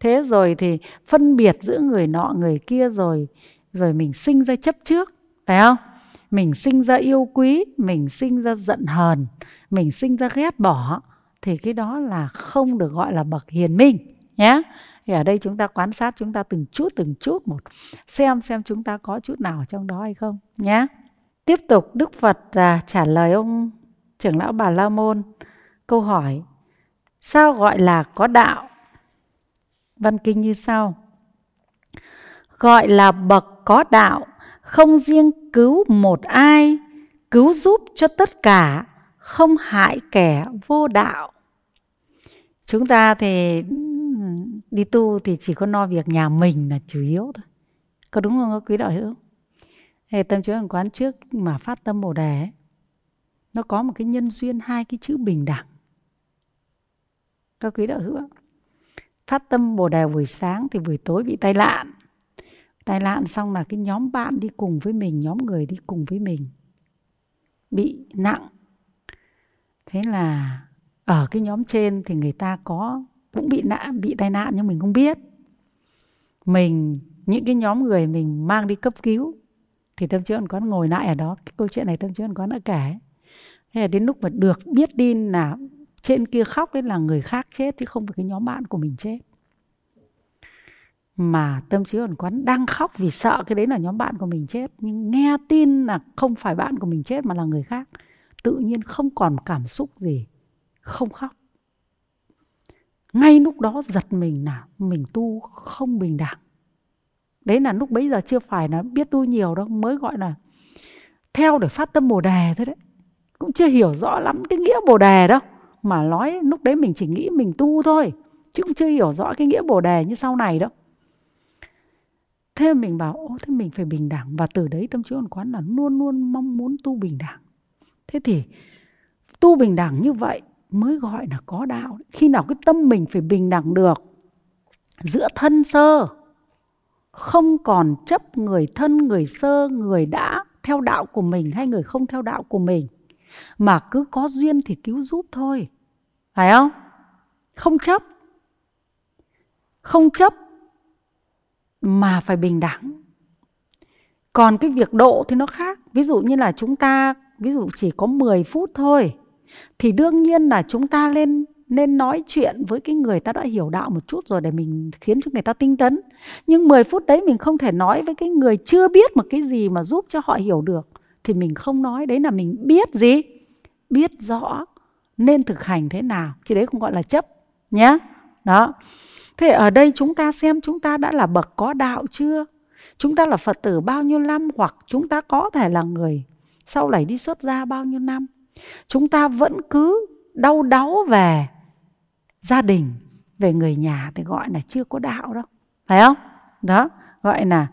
thế rồi thì phân biệt giữa người nọ người kia rồi rồi mình sinh ra chấp trước phải không mình sinh ra yêu quý mình sinh ra giận hờn mình sinh ra ghét bỏ thì cái đó là không được gọi là bậc hiền minh nhé yeah thì ở đây chúng ta quan sát chúng ta từng chút từng chút một xem xem chúng ta có chút nào ở trong đó hay không nhé tiếp tục đức phật à, trả lời ông trưởng lão bà la môn câu hỏi sao gọi là có đạo văn kinh như sau gọi là bậc có đạo không riêng cứu một ai cứu giúp cho tất cả không hại kẻ vô đạo chúng ta thì đi tu thì chỉ có no việc nhà mình là chủ yếu thôi có đúng không các quý đạo hữu hay tâm chứa hàng quán trước mà phát tâm bồ đề ấy, nó có một cái nhân duyên hai cái chữ bình đẳng các quý đạo hữu phát tâm bồ đề buổi sáng thì buổi tối bị tai nạn, tai nạn xong là cái nhóm bạn đi cùng với mình nhóm người đi cùng với mình bị nặng thế là ở cái nhóm trên thì người ta có cũng bị nạn bị tai nạn nhưng mình không biết mình những cái nhóm người mình mang đi cấp cứu thì tâm chữa con ngồi lại ở đó cái câu chuyện này tâm chữa con đã kể thế là đến lúc mà được biết tin là trên kia khóc đấy là người khác chết chứ không phải cái nhóm bạn của mình chết mà tâm trí còn quán đang khóc vì sợ cái đấy là nhóm bạn của mình chết nhưng nghe tin là không phải bạn của mình chết mà là người khác tự nhiên không còn cảm xúc gì không khóc ngay lúc đó giật mình là mình tu không bình đẳng đấy là lúc bấy giờ chưa phải là biết tu nhiều đâu mới gọi là theo để phát tâm bồ đề thôi đấy cũng chưa hiểu rõ lắm cái nghĩa bồ đề đâu mà nói lúc đấy mình chỉ nghĩ mình tu thôi chứ cũng chưa hiểu rõ cái nghĩa bồ đề như sau này đâu thế mình bảo ô thế mình phải bình đẳng và từ đấy tâm trí hoàn quán là luôn luôn mong muốn tu bình đẳng thế thì tu bình đẳng như vậy mới gọi là có đạo khi nào cái tâm mình phải bình đẳng được giữa thân sơ không còn chấp người thân người sơ người đã theo đạo của mình hay người không theo đạo của mình mà cứ có duyên thì cứu giúp thôi phải không không chấp không chấp mà phải bình đẳng còn cái việc độ thì nó khác ví dụ như là chúng ta ví dụ chỉ có 10 phút thôi thì đương nhiên là chúng ta lên nên nói chuyện với cái người ta đã hiểu đạo một chút rồi để mình khiến cho người ta tinh tấn. Nhưng 10 phút đấy mình không thể nói với cái người chưa biết một cái gì mà giúp cho họ hiểu được thì mình không nói đấy là mình biết gì? Biết rõ nên thực hành thế nào chứ đấy không gọi là chấp nhé. Đó. Thế ở đây chúng ta xem chúng ta đã là bậc có đạo chưa? Chúng ta là Phật tử bao nhiêu năm hoặc chúng ta có thể là người sau này đi xuất gia bao nhiêu năm? chúng ta vẫn cứ đau đáu về gia đình về người nhà thì gọi là chưa có đạo đâu phải không đó gọi là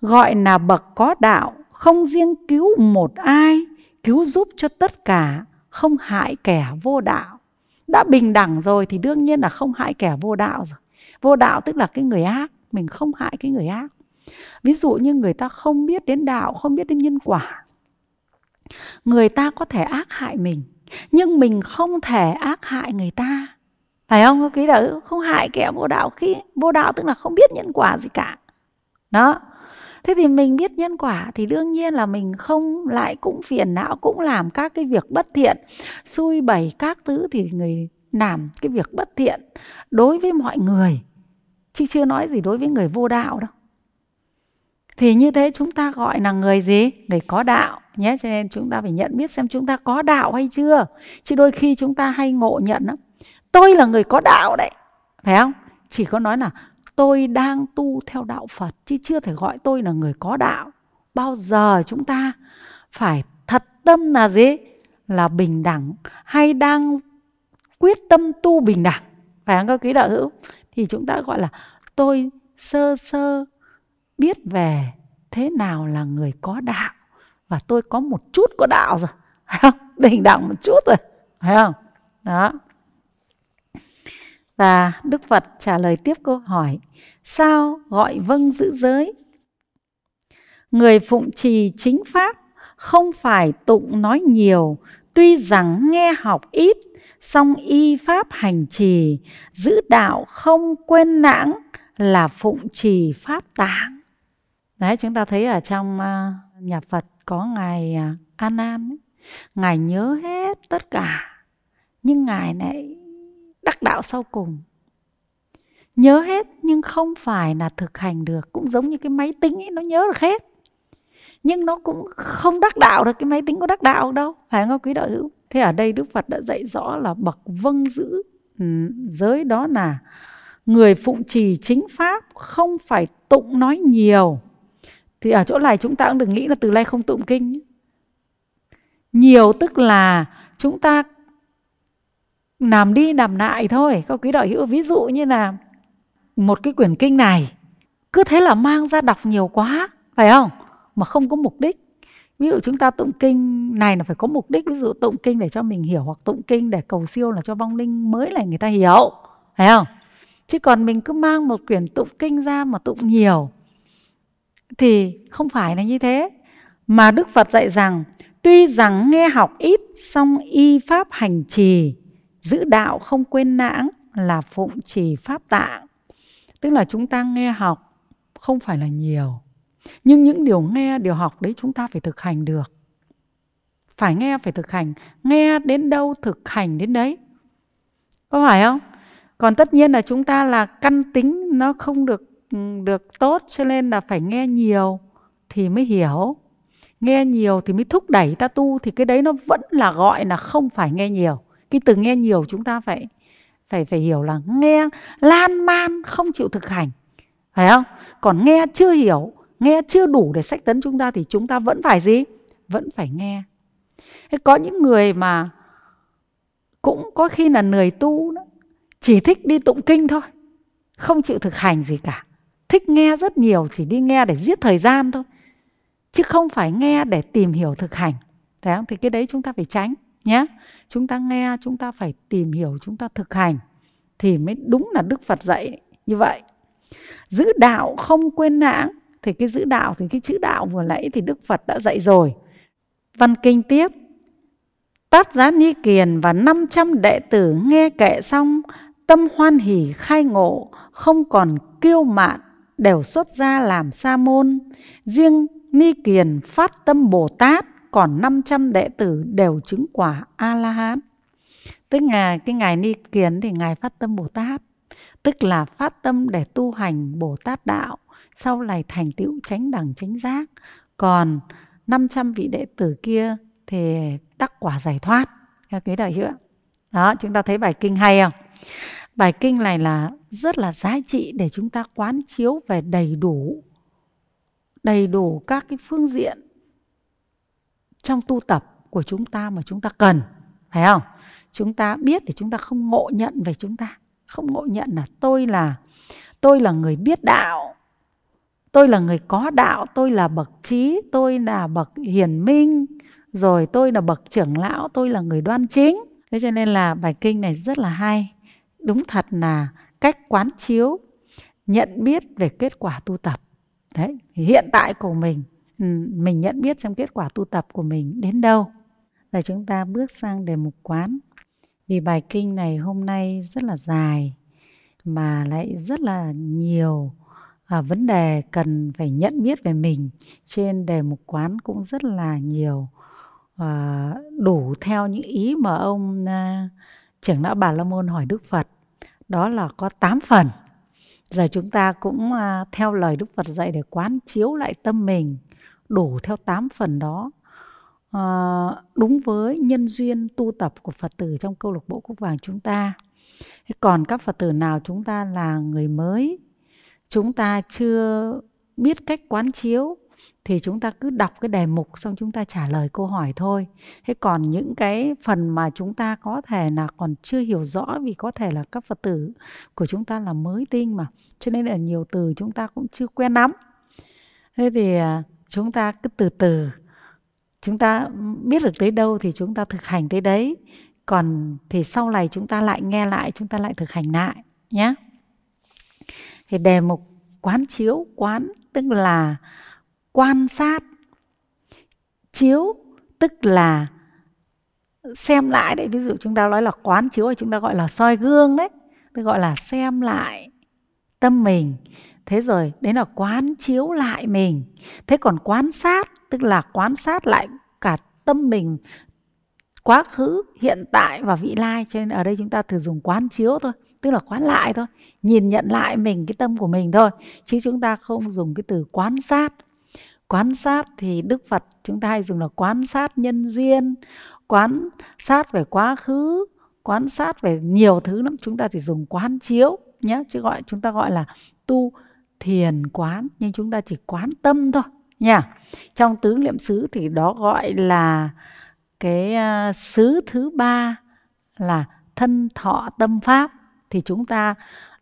gọi là bậc có đạo không riêng cứu một ai cứu giúp cho tất cả không hại kẻ vô đạo đã bình đẳng rồi thì đương nhiên là không hại kẻ vô đạo rồi vô đạo tức là cái người ác mình không hại cái người ác ví dụ như người ta không biết đến đạo không biết đến nhân quả người ta có thể ác hại mình nhưng mình không thể ác hại người ta phải không có ký đạo không hại kẻ vô đạo khi vô đạo tức là không biết nhân quả gì cả đó thế thì mình biết nhân quả thì đương nhiên là mình không lại cũng phiền não cũng làm các cái việc bất thiện xui bày các thứ thì người làm cái việc bất thiện đối với mọi người chứ chưa nói gì đối với người vô đạo đâu thì như thế chúng ta gọi là người gì người có đạo nhé cho nên chúng ta phải nhận biết xem chúng ta có đạo hay chưa chứ đôi khi chúng ta hay ngộ nhận lắm tôi là người có đạo đấy phải không chỉ có nói là tôi đang tu theo đạo phật chứ chưa thể gọi tôi là người có đạo bao giờ chúng ta phải thật tâm là gì là bình đẳng hay đang quyết tâm tu bình đẳng phải không các quý đạo hữu thì chúng ta gọi là tôi sơ sơ biết về thế nào là người có đạo và tôi có một chút có đạo rồi đỉnh đạo một chút rồi phải không đó và đức phật trả lời tiếp câu hỏi sao gọi vâng giữ giới người phụng trì chính pháp không phải tụng nói nhiều tuy rằng nghe học ít song y pháp hành trì giữ đạo không quên lãng là phụng trì pháp tạng đấy chúng ta thấy ở trong ờ, nhà Phật có ngài uh, ờ, An An ngài nhớ hết tất cả nhưng ngài lại đắc đạo sau cùng nhớ hết nhưng không phải là thực hành được cũng giống như cái máy tính ấy nó nhớ được hết nhưng nó cũng không đắc đạo được cái máy tính có đắc đạo đâu phải không quý đạo hữu thế ở đây đức phật đã dạy rõ là bậc vâng giữ ừ, giới đó là người phụng trì chính pháp không phải tụng nói nhiều thì ở chỗ này chúng ta cũng đừng nghĩ là từ nay không tụng kinh nhiều tức là chúng ta làm đi làm lại thôi các quý đạo hữu ví dụ như là một cái quyển kinh này cứ thế là mang ra đọc nhiều quá phải không mà không có mục đích ví dụ chúng ta tụng kinh này là phải có mục đích ví dụ tụng kinh để cho mình hiểu hoặc tụng kinh để cầu siêu là cho vong linh mới này người ta hiểu phải không chứ còn mình cứ mang một quyển tụng kinh ra mà tụng nhiều thì không phải là như thế mà đức phật dạy rằng tuy rằng nghe học ít song y pháp hành trì giữ đạo không quên lãng là phụng trì pháp tạng tức là chúng ta nghe học không phải là nhiều nhưng những điều nghe điều học đấy chúng ta phải thực hành được phải nghe phải thực hành nghe đến đâu thực hành đến đấy có phải không còn tất nhiên là chúng ta là căn tính nó không được được tốt cho nên là phải nghe nhiều thì mới hiểu nghe nhiều thì mới thúc đẩy ta tu thì cái đấy nó vẫn là gọi là không phải nghe nhiều cái từ nghe nhiều chúng ta phải phải phải hiểu là nghe lan man không chịu thực hành phải không còn nghe chưa hiểu nghe chưa đủ để sách tấn chúng ta thì chúng ta vẫn phải gì vẫn phải nghe có những người mà cũng có khi là người tu chỉ thích đi tụng kinh thôi không chịu thực hành gì cả thích nghe rất nhiều chỉ đi nghe để giết thời gian thôi chứ không phải nghe để tìm hiểu thực hành Đấy không? thì cái đấy chúng ta phải tránh nhé chúng ta nghe chúng ta phải tìm hiểu chúng ta thực hành thì mới đúng là đức phật dạy như vậy giữ đạo không quên lãng thì cái giữ đạo thì cái chữ đạo vừa nãy thì đức phật đã dạy rồi văn kinh tiếp Tát Giá Ni Kiền và 500 đệ tử nghe kệ xong, tâm hoan hỉ khai ngộ, không còn kiêu mạn, đều xuất gia làm sa môn, riêng Ni Kiền phát tâm Bồ Tát còn 500 đệ tử đều chứng quả A-la-hán. Tức là cái ngày Ni Kiền thì ngài phát tâm Bồ Tát, tức là phát tâm để tu hành Bồ Tát đạo, sau này thành tựu chánh đẳng chánh giác. Còn 500 vị đệ tử kia thì đắc quả giải thoát. các quý đại hữu Đó, chúng ta thấy bài kinh hay không? Bài kinh này là rất là giá trị để chúng ta quán chiếu về đầy đủ đầy đủ các cái phương diện trong tu tập của chúng ta mà chúng ta cần phải không chúng ta biết để chúng ta không ngộ nhận về chúng ta không ngộ nhận là tôi là tôi là người biết đạo tôi là người có đạo tôi là bậc trí tôi là bậc hiền minh rồi tôi là bậc trưởng lão tôi là người đoan chính thế cho nên là bài kinh này rất là hay đúng thật là cách quán chiếu nhận biết về kết quả tu tập đấy hiện tại của mình ừ, mình nhận biết xem kết quả tu tập của mình đến đâu rồi chúng ta bước sang đề mục quán vì bài kinh này hôm nay rất là dài mà lại rất là nhiều à, vấn đề cần phải nhận biết về mình trên đề mục quán cũng rất là nhiều à, đủ theo những ý mà ông à, trưởng lão bà la môn hỏi đức phật đó là có 8 phần giờ chúng ta cũng à, theo lời Đức Phật dạy để quán chiếu lại tâm mình đủ theo 8 phần đó à, đúng với nhân duyên tu tập của Phật tử trong câu lạc bộ quốc Vàng chúng ta. Còn các Phật tử nào chúng ta là người mới, chúng ta chưa biết cách quán chiếu thì chúng ta cứ đọc cái đề mục xong chúng ta trả lời câu hỏi thôi thế còn những cái phần mà chúng ta có thể là còn chưa hiểu rõ vì có thể là các phật tử của chúng ta là mới tin mà cho nên là nhiều từ chúng ta cũng chưa quen lắm thế thì chúng ta cứ từ từ chúng ta biết được tới đâu thì chúng ta thực hành tới đấy còn thì sau này chúng ta lại nghe lại chúng ta lại thực hành lại nhé thì đề mục quán chiếu quán tức là quan sát chiếu tức là xem lại đấy ví dụ chúng ta nói là quán chiếu thì chúng ta gọi là soi gương đấy tức gọi là xem lại tâm mình thế rồi đấy là quán chiếu lại mình thế còn quan sát tức là quan sát lại cả tâm mình quá khứ hiện tại và vị lai cho nên ở đây chúng ta thử dùng quán chiếu thôi tức là quán lại thôi nhìn nhận lại mình cái tâm của mình thôi chứ chúng ta không dùng cái từ quan sát Quán sát thì Đức Phật chúng ta hay dùng là quán sát nhân duyên, quán sát về quá khứ, quán sát về nhiều thứ lắm. Chúng ta chỉ dùng quán chiếu nhé, chứ gọi chúng ta gọi là tu thiền quán nhưng chúng ta chỉ quán tâm thôi nha. Trong tứ niệm xứ thì đó gọi là cái à, xứ thứ ba là thân thọ tâm pháp thì chúng ta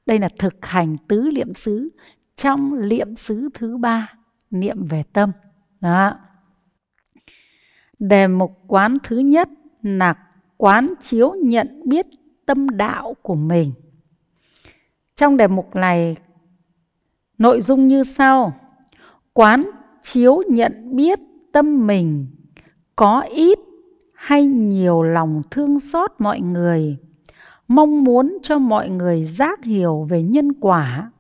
đây là thực hành tứ niệm xứ trong niệm xứ thứ ba niệm về tâm đó đề mục quán thứ nhất là quán chiếu nhận biết tâm đạo của mình trong đề mục này nội dung như sau quán chiếu nhận biết tâm mình có ít hay nhiều lòng thương xót mọi người mong muốn cho mọi người giác hiểu về nhân quả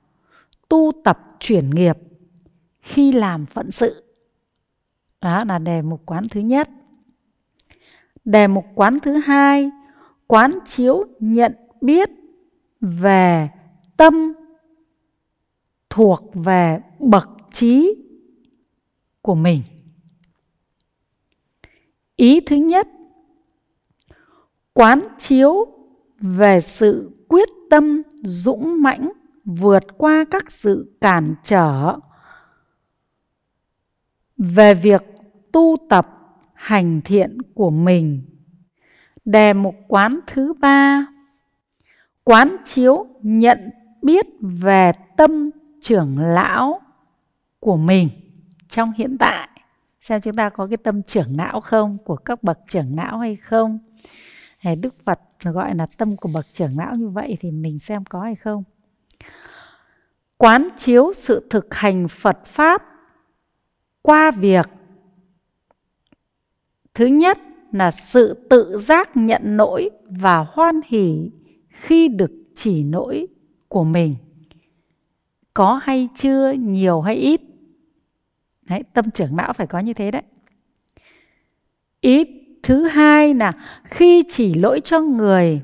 tu tập chuyển nghiệp khi làm phận sự đó là đề mục quán thứ nhất đề mục quán thứ hai quán chiếu nhận biết về tâm thuộc về bậc trí của mình ý thứ nhất quán chiếu về sự quyết tâm dũng mãnh vượt qua các sự cản trở về việc tu tập hành thiện của mình. Đề mục quán thứ ba Quán chiếu nhận biết về tâm trưởng lão của mình trong hiện tại. Xem chúng ta có cái tâm trưởng não không, của các bậc trưởng não hay không. hay Đức Phật gọi là tâm của bậc trưởng não như vậy thì mình xem có hay không. Quán chiếu sự thực hành Phật Pháp qua việc thứ nhất là sự tự giác nhận lỗi và hoan hỷ khi được chỉ lỗi của mình có hay chưa nhiều hay ít đấy tâm trưởng não phải có như thế đấy ít thứ hai là khi chỉ lỗi cho người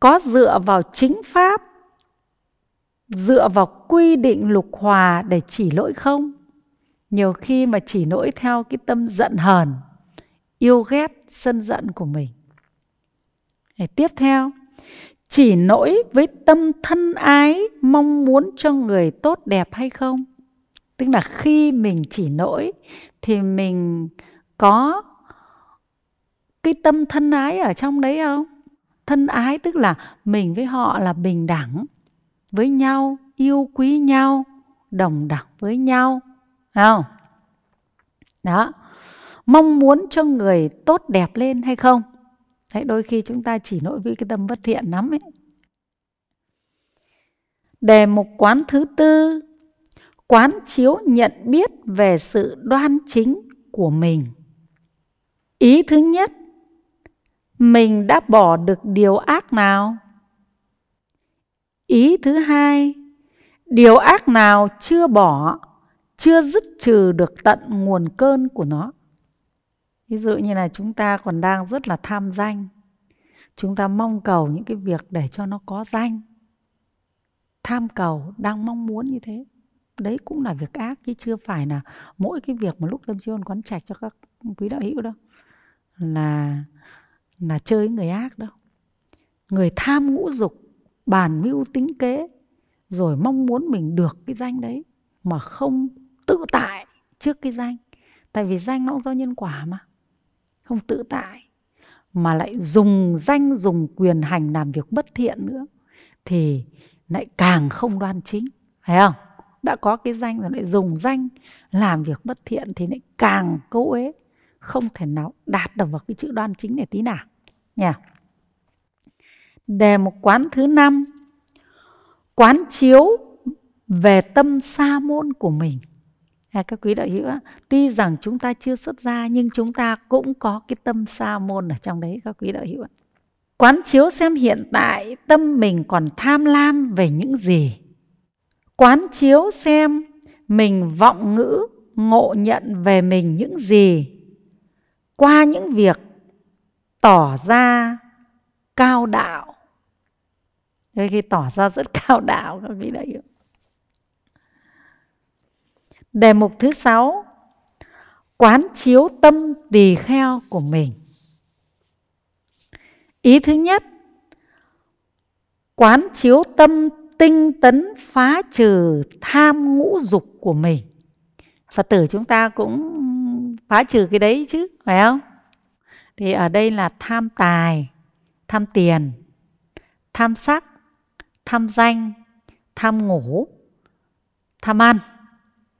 có dựa vào chính pháp dựa vào quy định lục hòa để chỉ lỗi không nhiều khi mà chỉ nỗi theo cái tâm giận hờn yêu ghét sân giận của mình Để tiếp theo chỉ nỗi với tâm thân ái mong muốn cho người tốt đẹp hay không tức là khi mình chỉ nỗi thì mình có cái tâm thân ái ở trong đấy không thân ái tức là mình với họ là bình đẳng với nhau yêu quý nhau đồng đẳng với nhau Thấy không? Đó. Mong muốn cho người tốt đẹp lên hay không? Đấy, đôi khi chúng ta chỉ nỗi với cái tâm bất thiện lắm ấy. Đề mục quán thứ tư Quán chiếu nhận biết về sự đoan chính của mình Ý thứ nhất Mình đã bỏ được điều ác nào? Ý thứ hai Điều ác nào chưa bỏ chưa dứt trừ được tận nguồn cơn của nó ví dụ như là chúng ta còn đang rất là tham danh chúng ta mong cầu những cái việc để cho nó có danh tham cầu đang mong muốn như thế đấy cũng là việc ác chứ chưa phải là mỗi cái việc mà lúc tâm chiôn quán trạch cho các quý đạo hữu đâu là là chơi người ác đâu người tham ngũ dục bàn mưu tính kế rồi mong muốn mình được cái danh đấy mà không tự tại trước cái danh tại vì danh nó cũng do nhân quả mà không tự tại mà lại dùng danh dùng quyền hành làm việc bất thiện nữa thì lại càng không đoan chính phải không đã có cái danh rồi lại dùng danh làm việc bất thiện thì lại càng cố ế không thể nào đạt được vào cái chữ đoan chính này tí nào nha đề một quán thứ năm quán chiếu về tâm sa môn của mình À, các quý đạo hữu tuy rằng chúng ta chưa xuất gia nhưng chúng ta cũng có cái tâm sa môn ở trong đấy các quý đạo hữu quán chiếu xem hiện tại tâm mình còn tham lam về những gì quán chiếu xem mình vọng ngữ ngộ nhận về mình những gì qua những việc tỏ ra cao đạo đây khi tỏ ra rất cao đạo các vị đạo hữu. Đề mục thứ sáu Quán chiếu tâm tỳ kheo của mình Ý thứ nhất Quán chiếu tâm tinh tấn phá trừ tham ngũ dục của mình Phật tử chúng ta cũng phá trừ cái đấy chứ phải không thì ở đây là tham tài tham tiền tham sắc tham danh tham ngủ tham ăn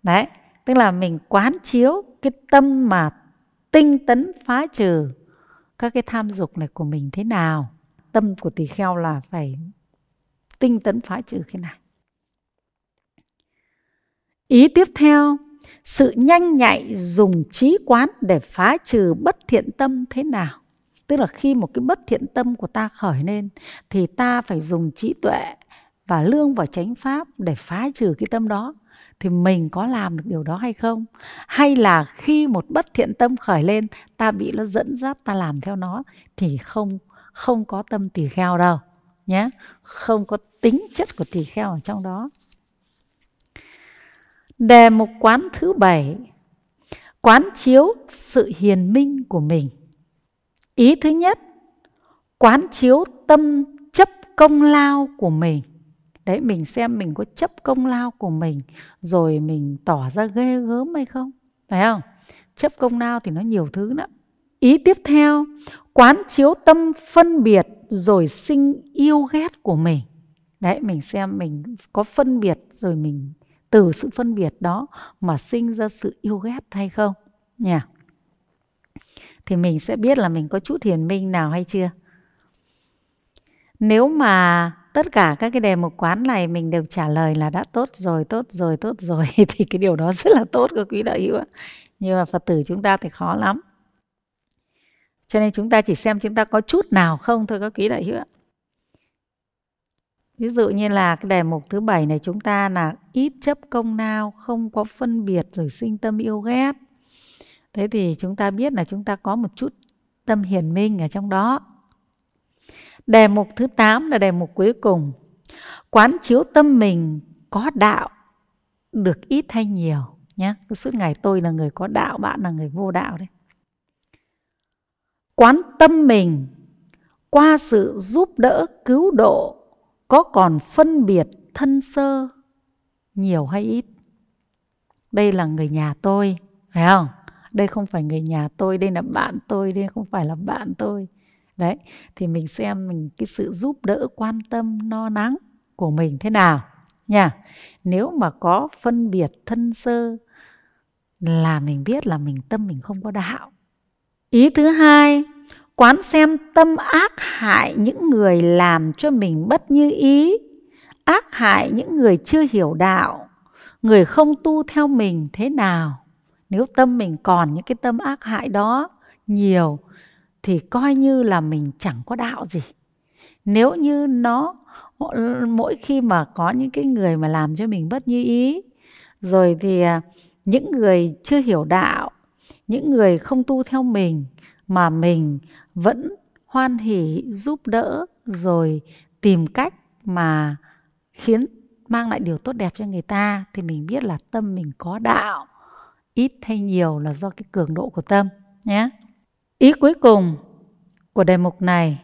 đấy tức là mình quán chiếu cái tâm mà tinh tấn phá trừ các cái tham dục này của mình thế nào tâm của tỳ kheo là phải tinh tấn phá trừ cái này ý tiếp theo sự nhanh nhạy dùng trí quán để phá trừ bất thiện tâm thế nào tức là khi một cái bất thiện tâm của ta khởi lên thì ta phải dùng trí tuệ và lương và chánh pháp để phá trừ cái tâm đó thì mình có làm được điều đó hay không hay là khi một bất thiện tâm khởi lên ta bị nó dẫn dắt ta làm theo nó thì không không có tâm tỳ kheo đâu nhé không có tính chất của tỳ kheo ở trong đó đề mục quán thứ bảy quán chiếu sự hiền minh của mình ý thứ nhất quán chiếu tâm chấp công lao của mình đấy mình xem mình có chấp công lao của mình rồi mình tỏ ra ghê gớm hay không phải không chấp công lao thì nó nhiều thứ lắm ý tiếp theo quán chiếu tâm phân biệt rồi sinh yêu ghét của mình đấy mình xem mình có phân biệt rồi mình từ sự phân biệt đó mà sinh ra sự yêu ghét hay không nha thì mình sẽ biết là mình có chút hiền minh nào hay chưa nếu mà tất cả các cái đề mục quán này mình đều trả lời là đã tốt rồi tốt rồi tốt rồi thì cái điều đó rất là tốt các quý đạo hữu nhưng mà phật tử chúng ta thì khó lắm cho nên chúng ta chỉ xem chúng ta có chút nào không thôi các quý đại hữu ví dụ như là cái đề mục thứ bảy này chúng ta là ít chấp công nao không có phân biệt rồi sinh tâm yêu ghét thế thì chúng ta biết là chúng ta có một chút tâm hiền minh ở trong đó Đề mục thứ 8 là đề mục cuối cùng. Quán chiếu tâm mình có đạo được ít hay nhiều nhé. Cứ suốt ngày tôi là người có đạo, bạn là người vô đạo đấy. Quán tâm mình qua sự giúp đỡ cứu độ có còn phân biệt thân sơ nhiều hay ít. Đây là người nhà tôi, phải không? Đây không phải người nhà tôi, đây là bạn tôi, đây không phải là bạn tôi đấy thì mình xem mình cái sự giúp đỡ quan tâm no nắng của mình thế nào nha nếu mà có phân biệt thân sơ là mình biết là mình tâm mình không có đạo ý thứ hai quán xem tâm ác hại những người làm cho mình bất như ý ác hại những người chưa hiểu đạo người không tu theo mình thế nào nếu tâm mình còn những cái tâm ác hại đó nhiều thì coi như là mình chẳng có đạo gì nếu như nó mỗi khi mà có những cái người mà làm cho mình bất như ý rồi thì à, những người chưa hiểu đạo những người không tu theo mình mà mình vẫn hoan hỉ giúp đỡ rồi tìm cách mà khiến mang lại điều tốt đẹp cho người ta thì mình biết là tâm mình có đạo ít hay nhiều là do cái cường độ của tâm nhé yeah. Ý cuối cùng của đề mục này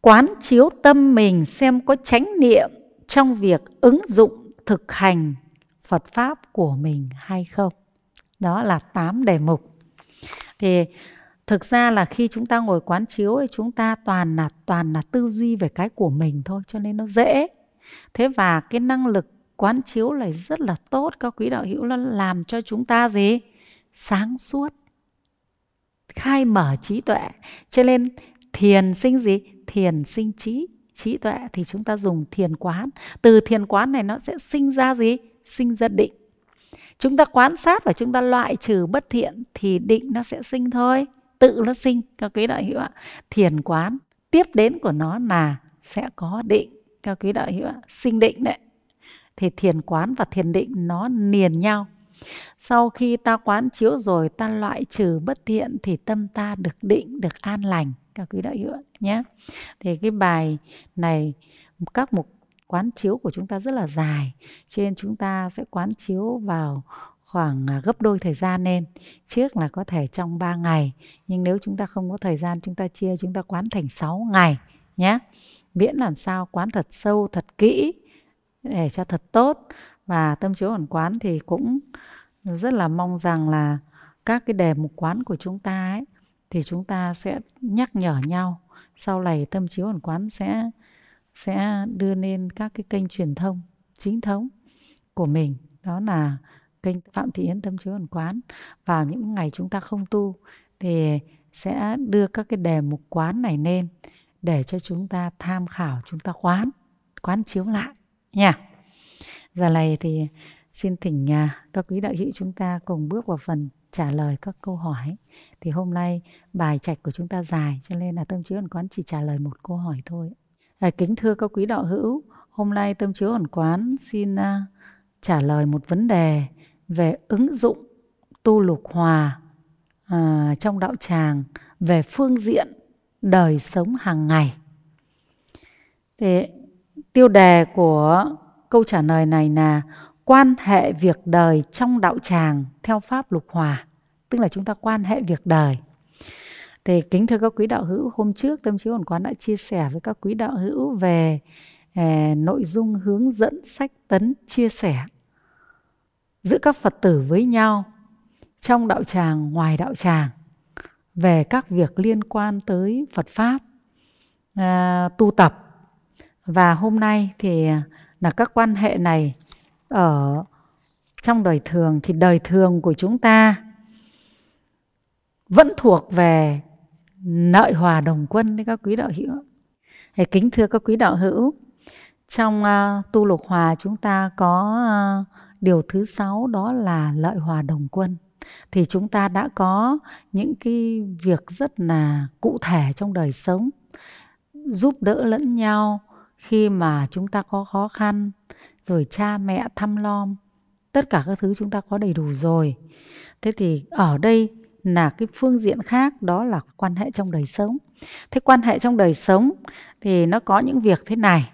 quán chiếu tâm mình xem có chánh niệm trong việc ứng dụng thực hành Phật Pháp của mình hay không. Đó là tám đề mục. Thì thực ra là khi chúng ta ngồi quán chiếu thì chúng ta toàn là toàn là tư duy về cái của mình thôi cho nên nó dễ. Thế và cái năng lực quán chiếu này rất là tốt các quý đạo hữu nó làm cho chúng ta gì? Sáng suốt khai mở trí tuệ cho nên thiền sinh gì thiền sinh trí trí tuệ thì chúng ta dùng thiền quán từ thiền quán này nó sẽ sinh ra gì sinh ra định chúng ta quan sát và chúng ta loại trừ bất thiện thì định nó sẽ sinh thôi tự nó sinh các quý đạo hữu ạ thiền quán tiếp đến của nó là sẽ có định các quý đạo hữu ạ sinh định đấy thì thiền quán và thiền định nó liền nhau sau khi ta quán chiếu rồi ta loại trừ bất thiện thì tâm ta được định, được an lành. Các quý đại hữu nhé. Thì cái bài này các mục quán chiếu của chúng ta rất là dài cho nên chúng ta sẽ quán chiếu vào khoảng à, gấp đôi thời gian nên trước là có thể trong 3 ngày nhưng nếu chúng ta không có thời gian chúng ta chia chúng ta quán thành 6 ngày nhé miễn làm sao quán thật sâu thật kỹ để cho thật tốt và tâm chiếu ẩn quán thì cũng rất là mong rằng là các cái đề mục quán của chúng ta ấy thì chúng ta sẽ nhắc nhở nhau sau này tâm chiếu ẩn quán sẽ sẽ đưa lên các cái kênh truyền thông chính thống của mình đó là kênh Phạm Thị Yến Tâm Chiếu Ẩn Quán vào những ngày chúng ta không tu thì sẽ đưa các cái đề mục quán này lên để cho chúng ta tham khảo chúng ta quán quán chiếu lại nha giờ này thì xin thỉnh nhà các quý đạo hữu chúng ta cùng bước vào phần trả lời các câu hỏi. Thì hôm nay bài trạch của chúng ta dài cho nên là Tâm Chiếu Ẩn Quán chỉ trả lời một câu hỏi thôi. À, kính thưa các quý đạo hữu, hôm nay Tâm Chiếu Ẩn Quán xin uh, trả lời một vấn đề về ứng dụng tu lục hòa uh, trong đạo tràng về phương diện đời sống hàng ngày. thì tiêu đề của câu trả lời này là quan hệ việc đời trong đạo tràng theo pháp lục hòa tức là chúng ta quan hệ việc đời thì kính thưa các quý đạo hữu hôm trước tâm trí hồn quán đã chia sẻ với các quý đạo hữu về eh, nội dung hướng dẫn sách tấn chia sẻ giữa các phật tử với nhau trong đạo tràng ngoài đạo tràng về các việc liên quan tới phật pháp à, tu tập và hôm nay thì là các quan hệ này ở trong đời thường thì đời thường của chúng ta vẫn thuộc về nội hòa đồng quân đấy các quý đạo hữu. Thì kính thưa các quý đạo hữu, trong uh, tu lục hòa chúng ta có uh, điều thứ sáu đó là lợi hòa đồng quân. Thì chúng ta đã có những cái việc rất là cụ thể trong đời sống, giúp đỡ lẫn nhau khi mà chúng ta có khó khăn, rồi cha mẹ thăm lom tất cả các thứ chúng ta có đầy đủ rồi thế thì ở đây là cái phương diện khác đó là quan hệ trong đời sống thế quan hệ trong đời sống thì nó có những việc thế này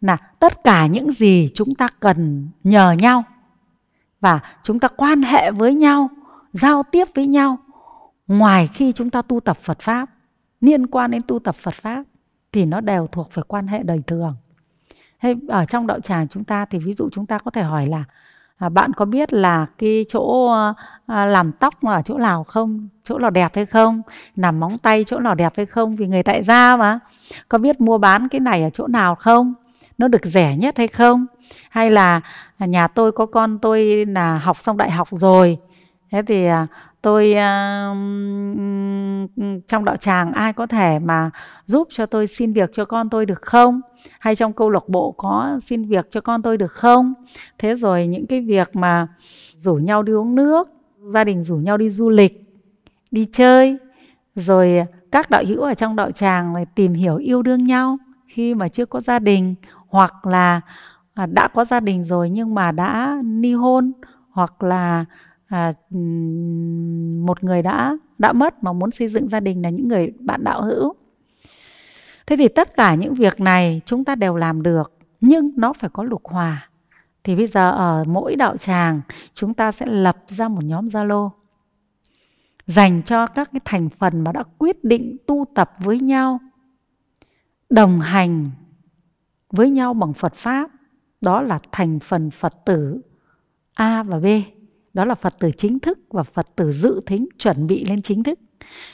là tất cả những gì chúng ta cần nhờ nhau và chúng ta quan hệ với nhau giao tiếp với nhau ngoài khi chúng ta tu tập phật pháp liên quan đến tu tập phật pháp thì nó đều thuộc về quan hệ đời thường Thế ở trong đạo tràng chúng ta thì ví dụ chúng ta có thể hỏi là à, bạn có biết là cái chỗ à, làm tóc ở chỗ nào không chỗ nào đẹp hay không làm móng tay chỗ nào đẹp hay không vì người tại gia mà có biết mua bán cái này ở chỗ nào không nó được rẻ nhất hay không hay là nhà tôi có con tôi là học xong đại học rồi thế thì à, tôi à, trong đạo tràng ai có thể mà giúp cho tôi xin việc cho con tôi được không hay trong câu lạc bộ có xin việc cho con tôi được không thế rồi những cái việc mà rủ nhau đi uống nước gia đình rủ nhau đi du lịch đi chơi rồi các đạo hữu ở trong đạo tràng là tìm hiểu yêu đương nhau khi mà chưa có gia đình hoặc là à, đã có gia đình rồi nhưng mà đã ni hôn hoặc là à, một người đã đã mất mà muốn xây dựng gia đình là những người bạn đạo hữu thế thì tất cả những việc này chúng ta đều làm được nhưng nó phải có lục hòa thì bây giờ ở mỗi đạo tràng chúng ta sẽ lập ra một nhóm zalo dành cho các cái thành phần mà đã quyết định tu tập với nhau đồng hành với nhau bằng phật pháp đó là thành phần phật tử a và b đó là phật tử chính thức và phật tử dự thính chuẩn bị lên chính thức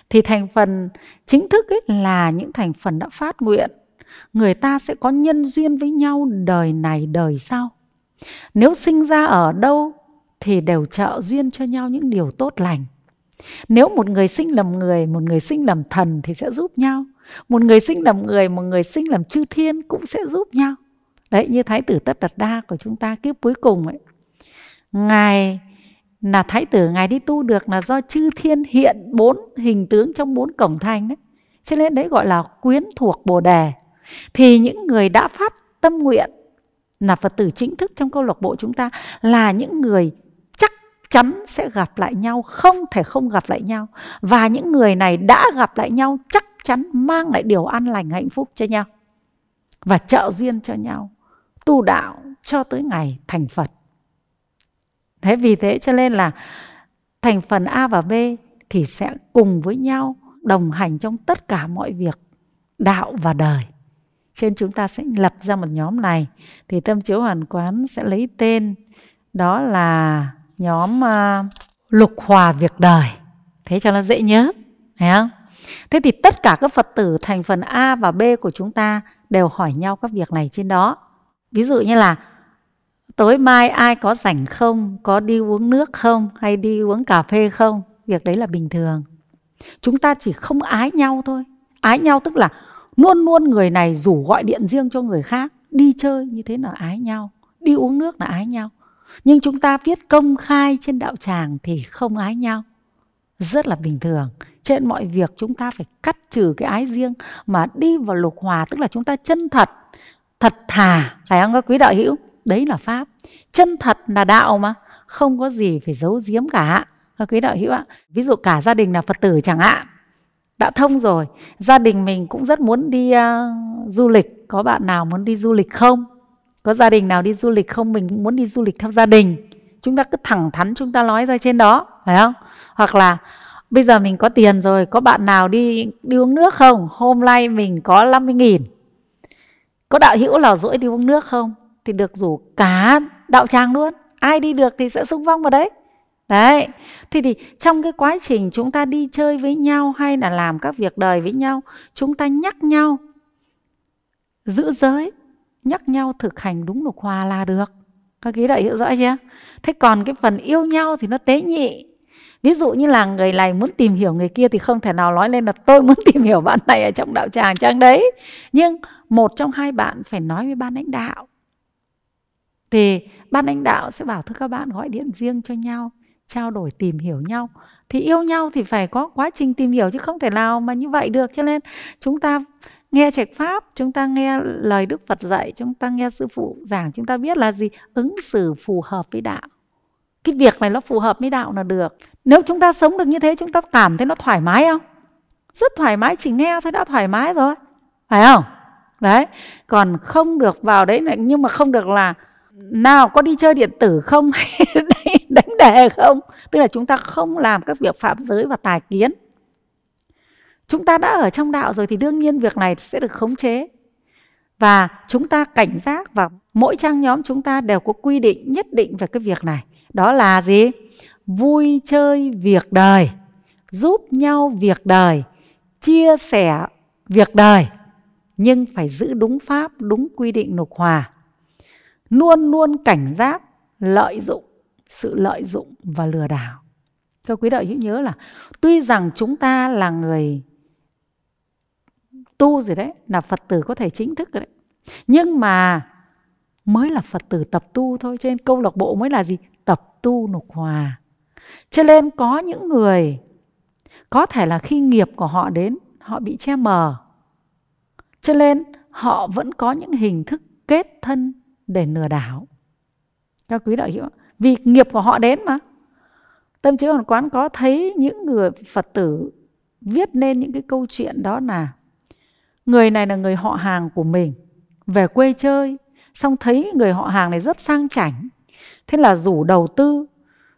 thì thành phần chính thức ấy là những thành phần đã phát nguyện người ta sẽ có nhân duyên với nhau đời này đời sau nếu sinh ra ở đâu thì đều trợ duyên cho nhau những điều tốt lành nếu một người sinh làm người một người sinh làm thần thì sẽ giúp nhau một người sinh làm người một người sinh làm chư thiên cũng sẽ giúp nhau đấy như thái tử tất đạt đa của chúng ta kiếp cuối cùng ấy ngài là thái tử ngài đi tu được là do chư thiên hiện bốn hình tướng trong bốn cổng thành đấy cho nên đấy gọi là quyến thuộc bồ đề thì những người đã phát tâm nguyện là phật tử chính thức trong câu lạc bộ chúng ta là những người chắc chắn sẽ gặp lại nhau không thể không gặp lại nhau và những người này đã gặp lại nhau chắc chắn mang lại điều an lành hạnh phúc cho nhau và trợ duyên cho nhau tu đạo cho tới ngày thành phật thế vì thế cho nên là thành phần a và b thì sẽ cùng với nhau đồng hành trong tất cả mọi việc đạo và đời trên chúng ta sẽ lập ra một nhóm này thì tâm chiếu hoàn quán sẽ lấy tên đó là nhóm uh, lục hòa việc đời thế cho nó dễ nhớ thấy không thế thì tất cả các phật tử thành phần a và b của chúng ta đều hỏi nhau các việc này trên đó ví dụ như là tối mai ai có rảnh không có đi uống nước không hay đi uống cà phê không việc đấy là bình thường chúng ta chỉ không ái nhau thôi ái nhau tức là luôn luôn người này rủ gọi điện riêng cho người khác đi chơi như thế là ái nhau đi uống nước là ái nhau nhưng chúng ta viết công khai trên đạo tràng thì không ái nhau rất là bình thường trên mọi việc chúng ta phải cắt trừ cái ái riêng mà đi vào lục hòa tức là chúng ta chân thật thật thà phải không các quý đạo hữu đấy là pháp chân thật là đạo mà không có gì phải giấu giếm cả các quý đạo hữu ạ ví dụ cả gia đình là phật tử chẳng hạn đã thông rồi gia đình mình cũng rất muốn đi uh, du lịch có bạn nào muốn đi du lịch không có gia đình nào đi du lịch không mình muốn đi du lịch theo gia đình chúng ta cứ thẳng thắn chúng ta nói ra trên đó phải không hoặc là bây giờ mình có tiền rồi có bạn nào đi đi uống nước không hôm nay mình có 50 nghìn có đạo hữu nào dỗi đi uống nước không thì được rủ cả đạo tràng luôn ai đi được thì sẽ xung vong vào đấy đấy thì thì trong cái quá trình chúng ta đi chơi với nhau hay là làm các việc đời với nhau chúng ta nhắc nhau giữ giới nhắc nhau thực hành đúng luật hòa là được các ký đại hiểu rõ chưa thế còn cái phần yêu nhau thì nó tế nhị ví dụ như là người này muốn tìm hiểu người kia thì không thể nào nói lên là tôi muốn tìm hiểu bạn này ở trong đạo tràng trang đấy nhưng một trong hai bạn phải nói với ban lãnh đạo thì ban lãnh đạo sẽ bảo thôi các bạn gọi điện riêng cho nhau trao đổi tìm hiểu nhau thì yêu nhau thì phải có quá trình tìm hiểu chứ không thể nào mà như vậy được cho nên chúng ta nghe trạch pháp chúng ta nghe lời đức phật dạy chúng ta nghe sư phụ giảng chúng ta biết là gì ứng xử phù hợp với đạo cái việc này nó phù hợp với đạo là được nếu chúng ta sống được như thế chúng ta cảm thấy nó thoải mái không rất thoải mái chỉ nghe thôi đã thoải mái rồi phải không đấy còn không được vào đấy này nhưng mà không được là nào có đi chơi điện tử không đánh đề không tức là chúng ta không làm các việc phạm giới và tài kiến chúng ta đã ở trong đạo rồi thì đương nhiên việc này sẽ được khống chế và chúng ta cảnh giác và mỗi trang nhóm chúng ta đều có quy định nhất định về cái việc này đó là gì vui chơi việc đời giúp nhau việc đời chia sẻ việc đời nhưng phải giữ đúng pháp đúng quy định nục hòa luôn luôn cảnh giác lợi dụng sự lợi dụng và lừa đảo cho quý đạo hữu nhớ là tuy rằng chúng ta là người tu rồi đấy là phật tử có thể chính thức rồi đấy nhưng mà mới là phật tử tập tu thôi trên câu lạc bộ mới là gì tập tu nục hòa cho nên có những người có thể là khi nghiệp của họ đến họ bị che mờ cho nên họ vẫn có những hình thức kết thân để lừa đảo các quý đạo hữu vì nghiệp của họ đến mà tâm trí hoàn quán có thấy những người phật tử viết nên những cái câu chuyện đó là người này là người họ hàng của mình về quê chơi xong thấy người họ hàng này rất sang chảnh thế là rủ đầu tư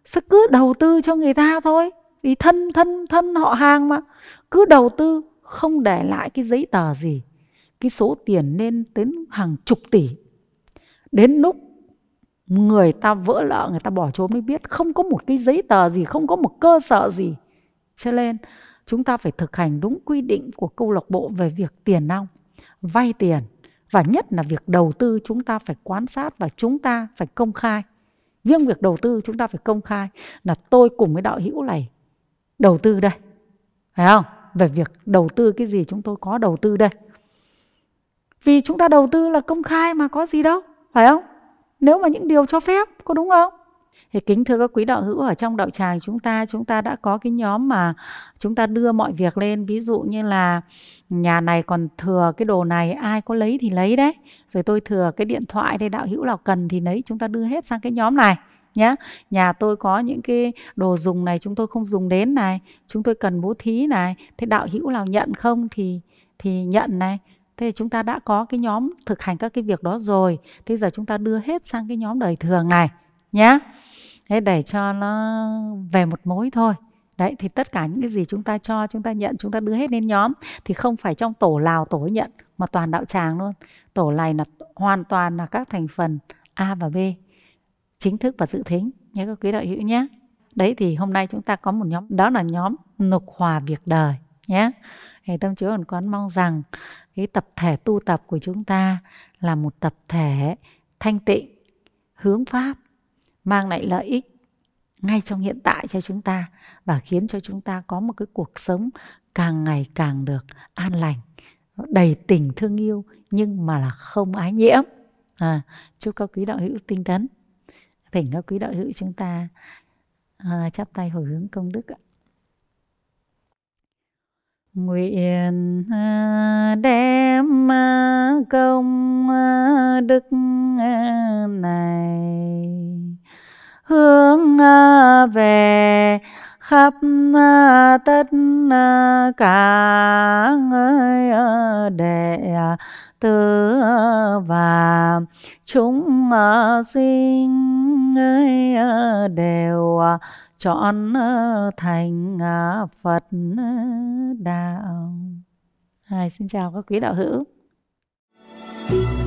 sẽ cứ đầu tư cho người ta thôi vì thân thân thân họ hàng mà cứ đầu tư không để lại cái giấy tờ gì cái số tiền lên đến hàng chục tỷ đến lúc người ta vỡ lợ người ta bỏ trốn mới biết không có một cái giấy tờ gì không có một cơ sở gì cho nên chúng ta phải thực hành đúng quy định của câu lạc bộ về việc tiền nong vay tiền và nhất là việc đầu tư chúng ta phải quan sát và chúng ta phải công khai riêng việc đầu tư chúng ta phải công khai là tôi cùng với đạo hữu này đầu tư đây phải không về việc đầu tư cái gì chúng tôi có đầu tư đây vì chúng ta đầu tư là công khai mà có gì đâu phải không nếu mà những điều cho phép có đúng không thì kính thưa các quý đạo hữu ở trong đạo tràng chúng ta chúng ta đã có cái nhóm mà chúng ta đưa mọi việc lên ví dụ như là nhà này còn thừa cái đồ này ai có lấy thì lấy đấy rồi tôi thừa cái điện thoại đây đạo hữu nào cần thì lấy chúng ta đưa hết sang cái nhóm này nhá nhà tôi có những cái đồ dùng này chúng tôi không dùng đến này chúng tôi cần bố thí này thế đạo hữu nào nhận không thì thì nhận này thế chúng ta đã có cái nhóm thực hành các cái việc đó rồi thế giờ chúng ta đưa hết sang cái nhóm đời thường này nhá thế để cho nó về một mối thôi đấy thì tất cả những cái gì chúng ta cho chúng ta nhận chúng ta đưa hết lên nhóm thì không phải trong tổ lào tổ nhận mà toàn đạo tràng luôn tổ này là hoàn toàn là các thành phần a và b chính thức và dự thính nhé các quý đạo hữu nhé đấy thì hôm nay chúng ta có một nhóm đó là nhóm nục hòa việc đời nhé thì tâm chúa còn con mong rằng cái tập thể tu tập của chúng ta là một tập thể thanh tịnh hướng pháp mang lại lợi ích ngay trong hiện tại cho chúng ta và khiến cho chúng ta có một cái cuộc sống càng ngày càng được an lành đầy tình thương yêu nhưng mà là không ái nhiễm à, chúc các quý đạo hữu tinh tấn thỉnh các quý đạo hữu chúng ta à, chắp tay hồi hướng công đức ạ nguyện à, đem à, công à, đức này hướng về khắp tất cả người đệ tử và chúng sinh đều chọn ờ, thành ờ, Phật ờ, đạo. Hai, xin chào các quý đạo hữu. thank you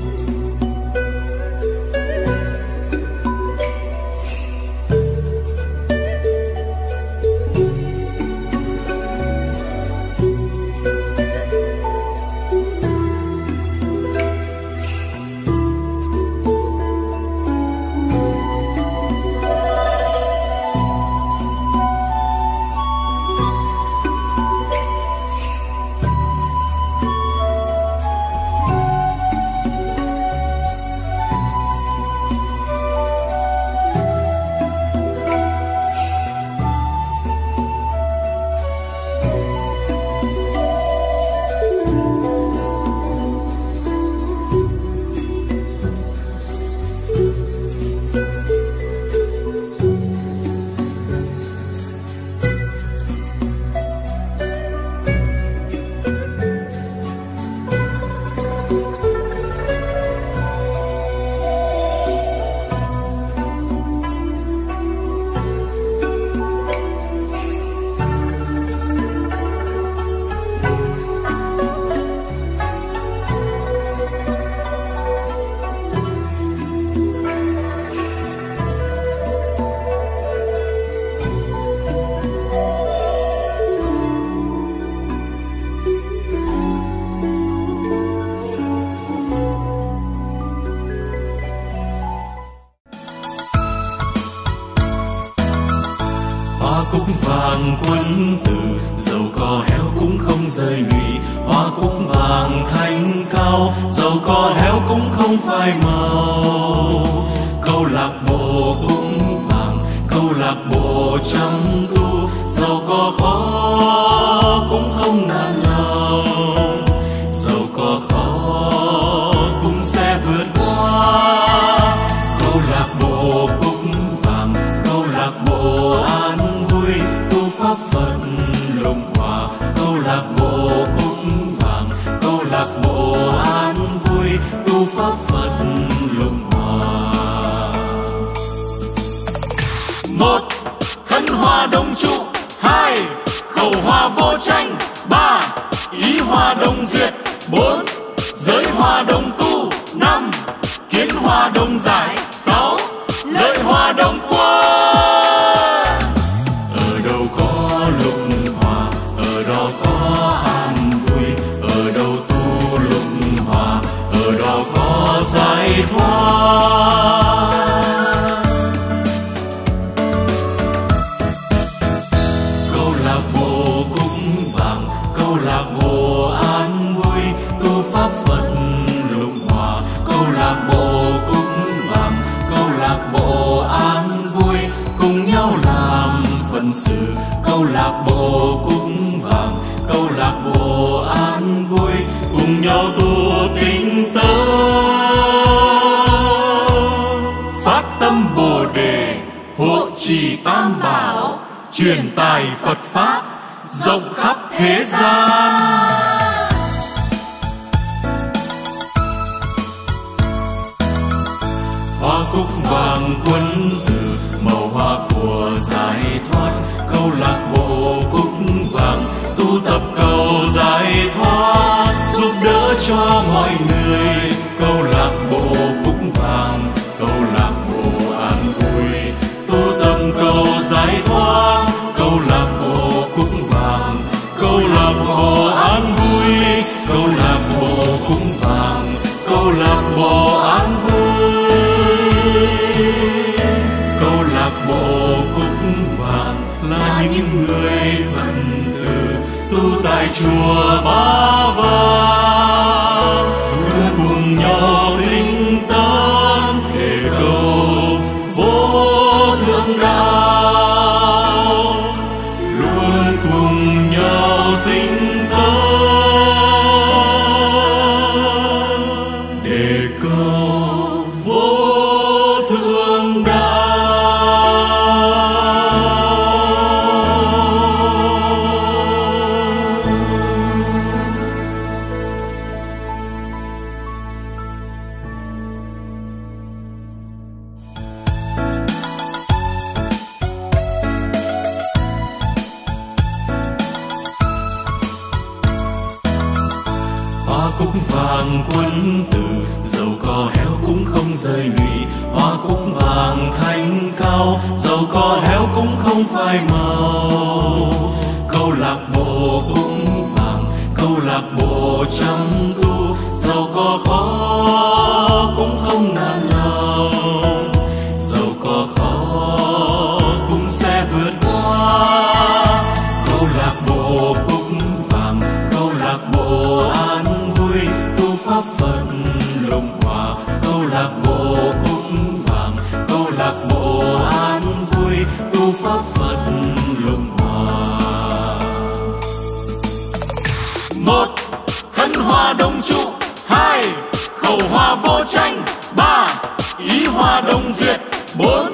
ý hoa đồng duyệt bốn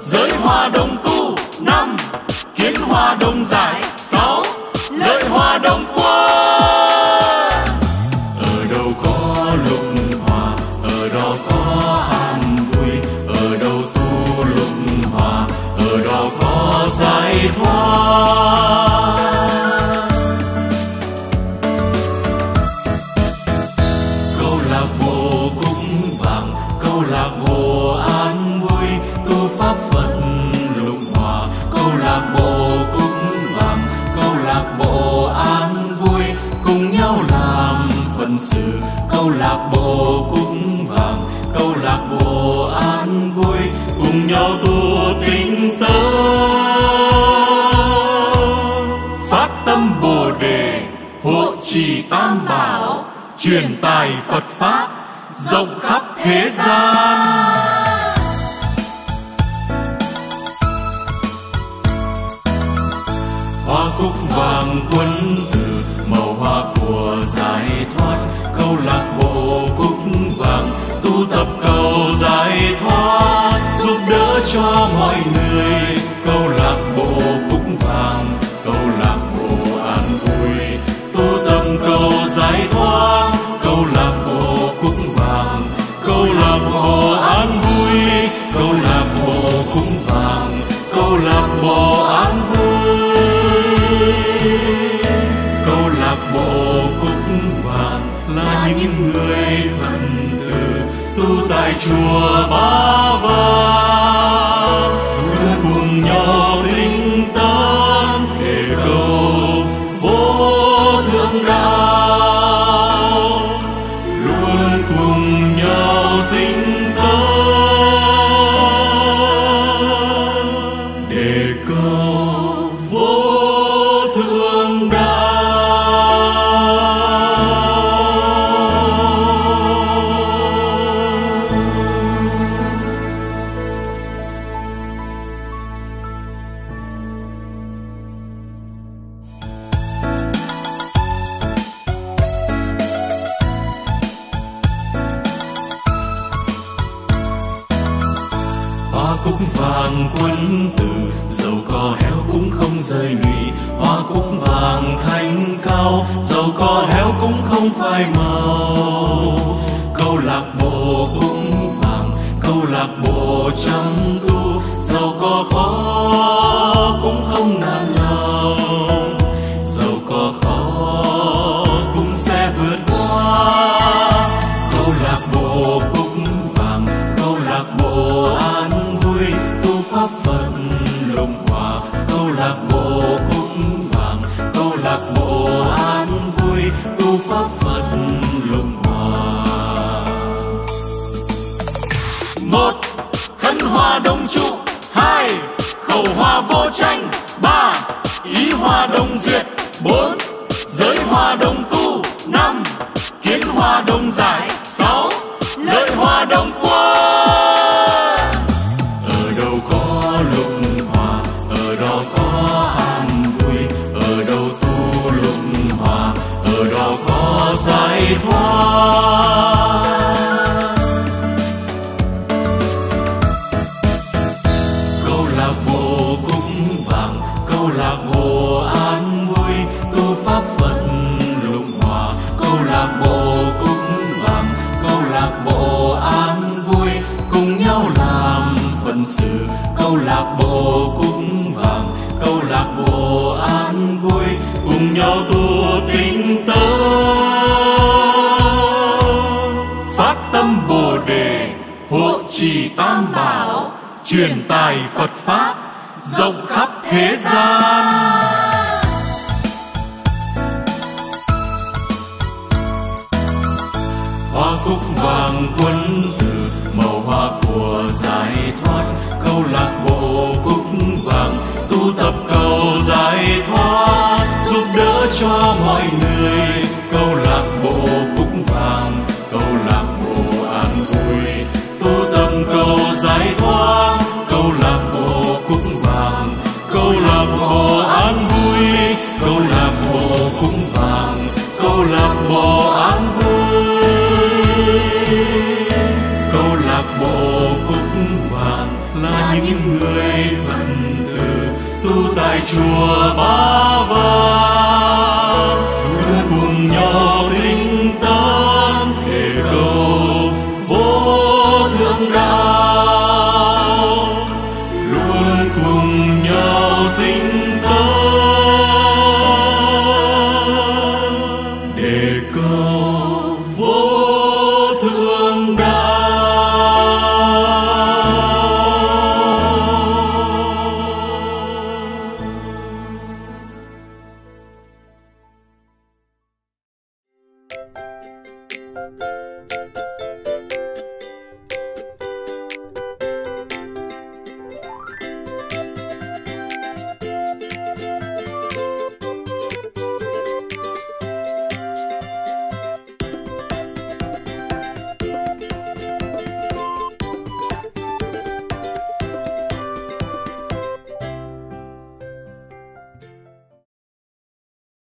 giới hoa đồng tu năm kiến hoa đồng giải tài Phật Pháp rộng khắp thế gian. 做。